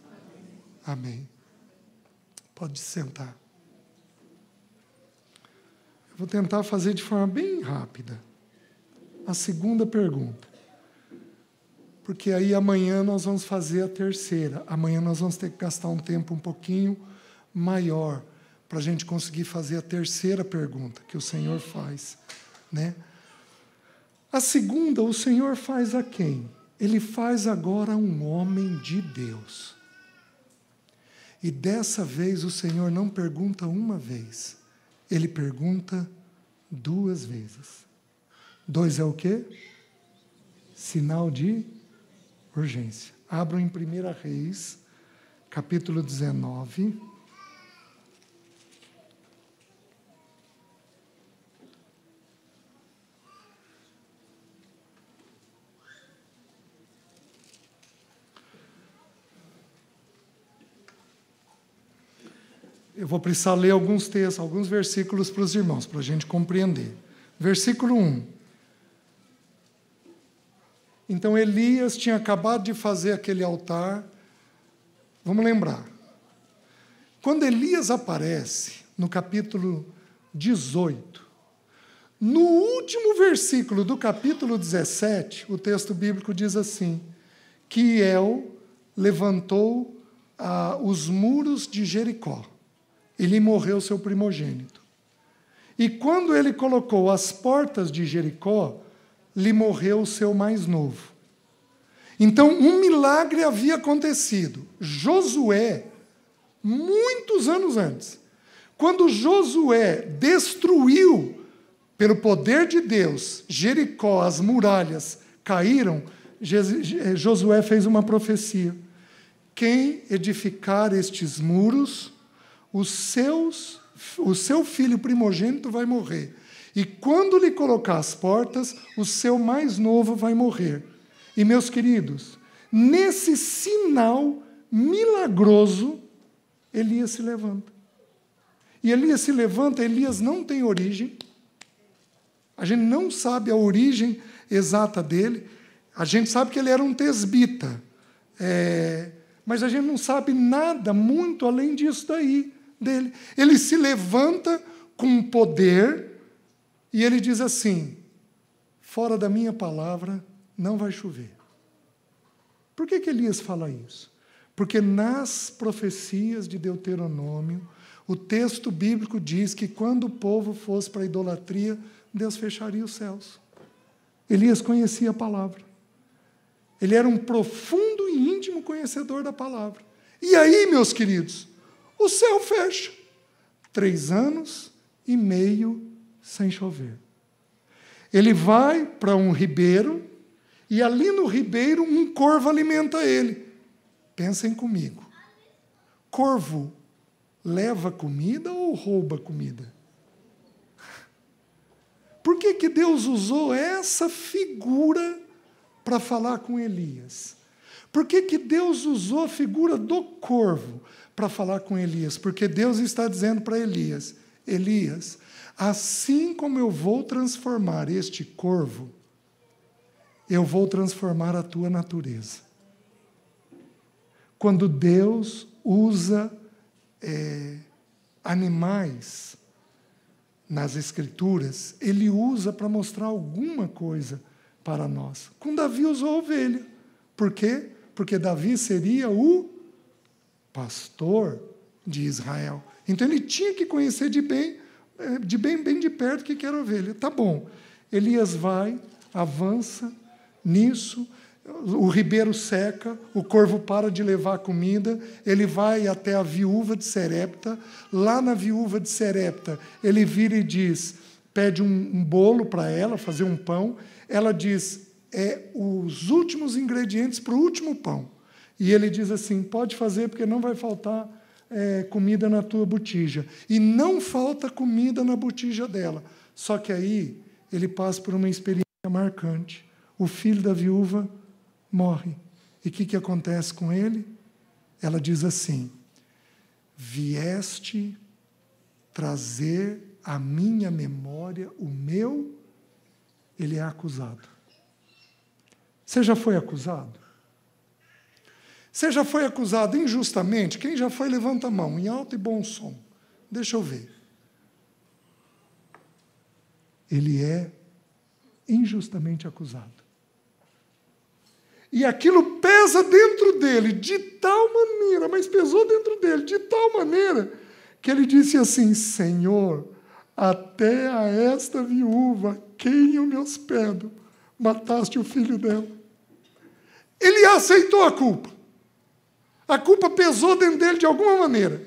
Amém. Pode sentar. Eu vou tentar fazer de forma bem rápida. A segunda pergunta. Porque aí amanhã nós vamos fazer a terceira. Amanhã nós vamos ter que gastar um tempo um pouquinho maior para a gente conseguir fazer a terceira pergunta que o Senhor faz, né? A segunda, o Senhor faz a quem? Ele faz agora um homem de Deus. E dessa vez o Senhor não pergunta uma vez, ele pergunta duas vezes. Dois é o quê? Sinal de urgência. Abram em 1 Reis, capítulo 19. eu vou precisar ler alguns textos, alguns versículos para os irmãos, para a gente compreender. Versículo 1. Então Elias tinha acabado de fazer aquele altar. Vamos lembrar. Quando Elias aparece, no capítulo 18, no último versículo do capítulo 17, o texto bíblico diz assim: que El levantou ah, os muros de Jericó e lhe morreu seu primogênito. E quando ele colocou as portas de Jericó, lhe morreu o seu mais novo. Então, um milagre havia acontecido. Josué, muitos anos antes, quando Josué destruiu, pelo poder de Deus, Jericó, as muralhas caíram, Josué fez uma profecia: quem edificar estes muros os seus, o seu filho primogênito vai morrer. E quando lhe colocar as portas, o seu mais novo vai morrer. E meus queridos, nesse sinal milagroso, Elias se levanta. E Elias se levanta, Elias não tem origem. A gente não sabe a origem exata dele. A gente sabe que ele era um tesbita. É, mas a gente não sabe nada muito além disso daí dele. Ele se levanta com poder e ele diz assim: fora da minha palavra não vai chover. Por que, que Elias fala isso? Porque nas profecias de Deuteronômio, o texto bíblico diz que quando o povo fosse para a idolatria, Deus fecharia os céus. Elias conhecia a palavra. Ele era um profundo e íntimo conhecedor da palavra. E aí, meus queridos, o céu fecha. Três anos e meio sem chover. Ele vai para um ribeiro e ali no ribeiro um corvo alimenta ele. Pensem comigo. Corvo leva comida ou rouba comida? Por que, que Deus usou essa figura para falar com Elias? Por que, que Deus usou a figura do corvo? para falar com Elias, porque Deus está dizendo para Elias: Elias, assim como eu vou transformar este corvo, eu vou transformar a tua natureza. Quando Deus usa é, animais nas Escrituras, ele usa para mostrar alguma coisa para nós. Com Davi usou ovelha. Por quê? Porque Davi seria o pastor de Israel. Então ele tinha que conhecer de bem, eh, de bem, bem de perto o que era ovelha. Tá bom. Elias vai, avança nisso, o ribeiro seca, o corvo para de levar comida, ele vai até a viúva de Serepta. Lá na viúva de Serepta, ele vira e diz: pede um, um bolo para ela, fazer um pão. Ela diz: é os últimos ingredientes para o último pão. E ele diz assim: pode fazer, porque não vai faltar é, comida na tua botija. E não falta comida na botija dela. Só que aí ele passa por uma experiência marcante. O filho da viúva morre. E o que, que acontece com ele? Ela diz assim: Vieste trazer à minha memória o meu. Ele é acusado. Você já foi acusado? Você já foi acusado injustamente? Quem já foi, levanta a mão, em alto e bom som. Deixa eu ver. Ele é injustamente acusado. E aquilo pesa dentro dele de tal maneira, mas pesou dentro dele de tal maneira, que ele disse assim: Senhor, até a esta viúva, quem eu me hospedo, mataste o filho dela. Ele aceitou a culpa. A culpa pesou dentro dele de alguma maneira.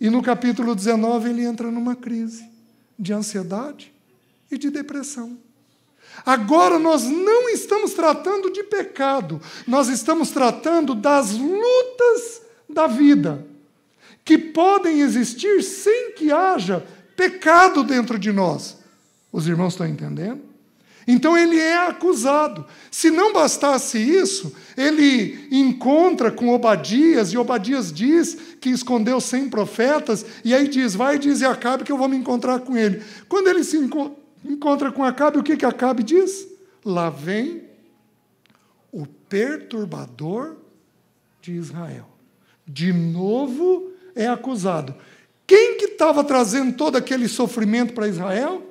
E no capítulo 19 ele entra numa crise de ansiedade e de depressão. Agora nós não estamos tratando de pecado, nós estamos tratando das lutas da vida, que podem existir sem que haja pecado dentro de nós. Os irmãos estão entendendo? Então ele é acusado. Se não bastasse isso, ele encontra com Obadias, e Obadias diz que escondeu 100 profetas, e aí diz: Vai diz e Acabe que eu vou me encontrar com ele. Quando ele se enco encontra com Acabe, o que, que Acabe diz? Lá vem o perturbador de Israel. De novo é acusado. Quem que estava trazendo todo aquele sofrimento para Israel?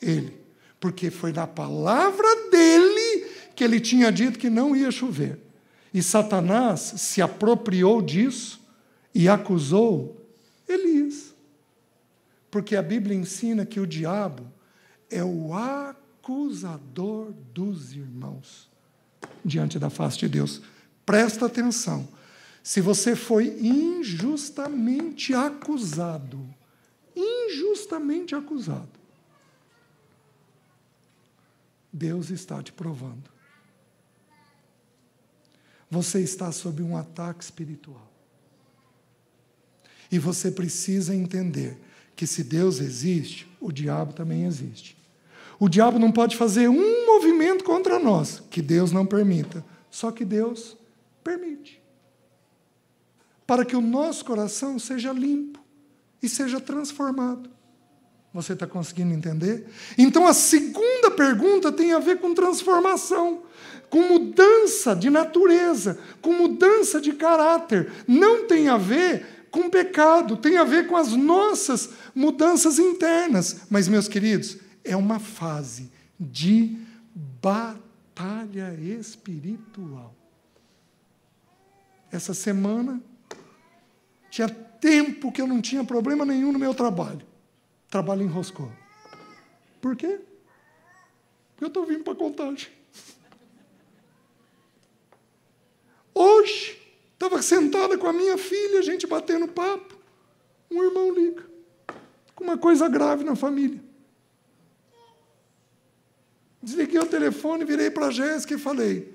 Ele. Porque foi na palavra dele que ele tinha dito que não ia chover. E Satanás se apropriou disso e acusou Elias. Porque a Bíblia ensina que o diabo é o acusador dos irmãos diante da face de Deus. Presta atenção. Se você foi injustamente acusado, injustamente acusado, Deus está te provando. Você está sob um ataque espiritual. E você precisa entender que se Deus existe, o diabo também existe. O diabo não pode fazer um movimento contra nós que Deus não permita, só que Deus permite. Para que o nosso coração seja limpo e seja transformado. Você está conseguindo entender? Então a segunda pergunta tem a ver com transformação, com mudança de natureza, com mudança de caráter. Não tem a ver com pecado, tem a ver com as nossas mudanças internas. Mas, meus queridos, é uma fase de batalha espiritual. Essa semana tinha tempo que eu não tinha problema nenhum no meu trabalho trabalho enroscou. Por quê? Porque eu estou vindo para contagem. Hoje, estava sentada com a minha filha, a gente batendo papo. Um irmão liga, com uma coisa grave na família. Desliguei o telefone, virei para a Jéssica e falei: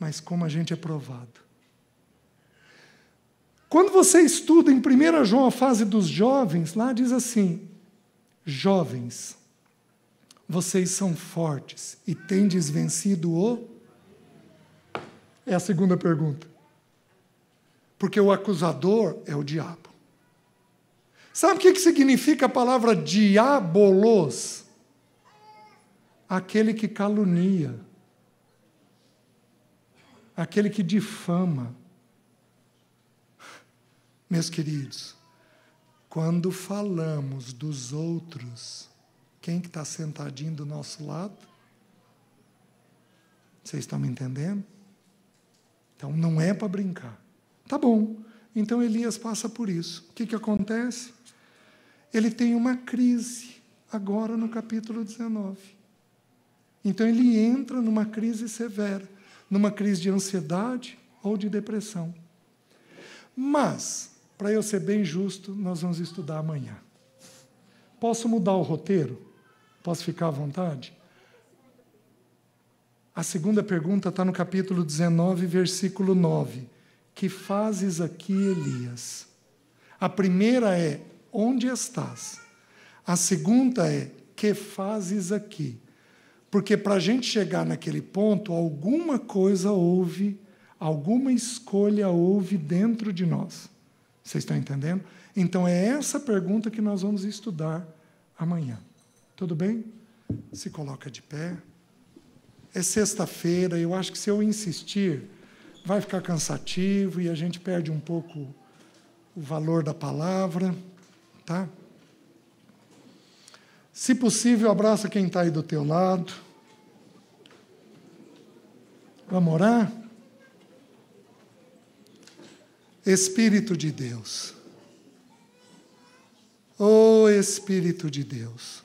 Mas como a gente é provado. Quando você estuda em 1 João a fase dos jovens, lá diz assim: Jovens, vocês são fortes e tendes vencido o. É a segunda pergunta. Porque o acusador é o diabo. Sabe o que significa a palavra diabolos? Aquele que calunia, aquele que difama meus queridos, quando falamos dos outros, quem que está sentadinho do nosso lado? Vocês estão me entendendo? Então não é para brincar. Tá bom. Então Elias passa por isso. O que, que acontece? Ele tem uma crise, agora no capítulo 19. Então ele entra numa crise severa, numa crise de ansiedade ou de depressão. Mas para eu ser bem justo, nós vamos estudar amanhã. Posso mudar o roteiro? Posso ficar à vontade? A segunda pergunta está no capítulo 19, versículo 9. Que fazes aqui, Elias? A primeira é: Onde estás? A segunda é: Que fazes aqui? Porque para a gente chegar naquele ponto, alguma coisa houve, alguma escolha houve dentro de nós. Vocês estão entendendo? Então é essa pergunta que nós vamos estudar amanhã. Tudo bem? Se coloca de pé. É sexta-feira, eu acho que se eu insistir, vai ficar cansativo e a gente perde um pouco o valor da palavra, tá? Se possível, abraça quem está aí do teu lado. Vamos orar? Espírito de Deus. Ó oh, Espírito de Deus,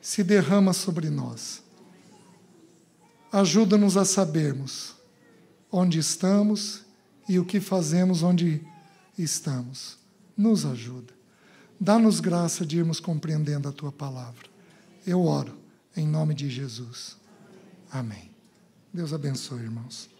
se derrama sobre nós. Ajuda-nos a sabermos onde estamos e o que fazemos onde estamos. Nos ajuda. Dá-nos graça de irmos compreendendo a tua palavra. Eu oro em nome de Jesus. Amém. Deus abençoe, irmãos.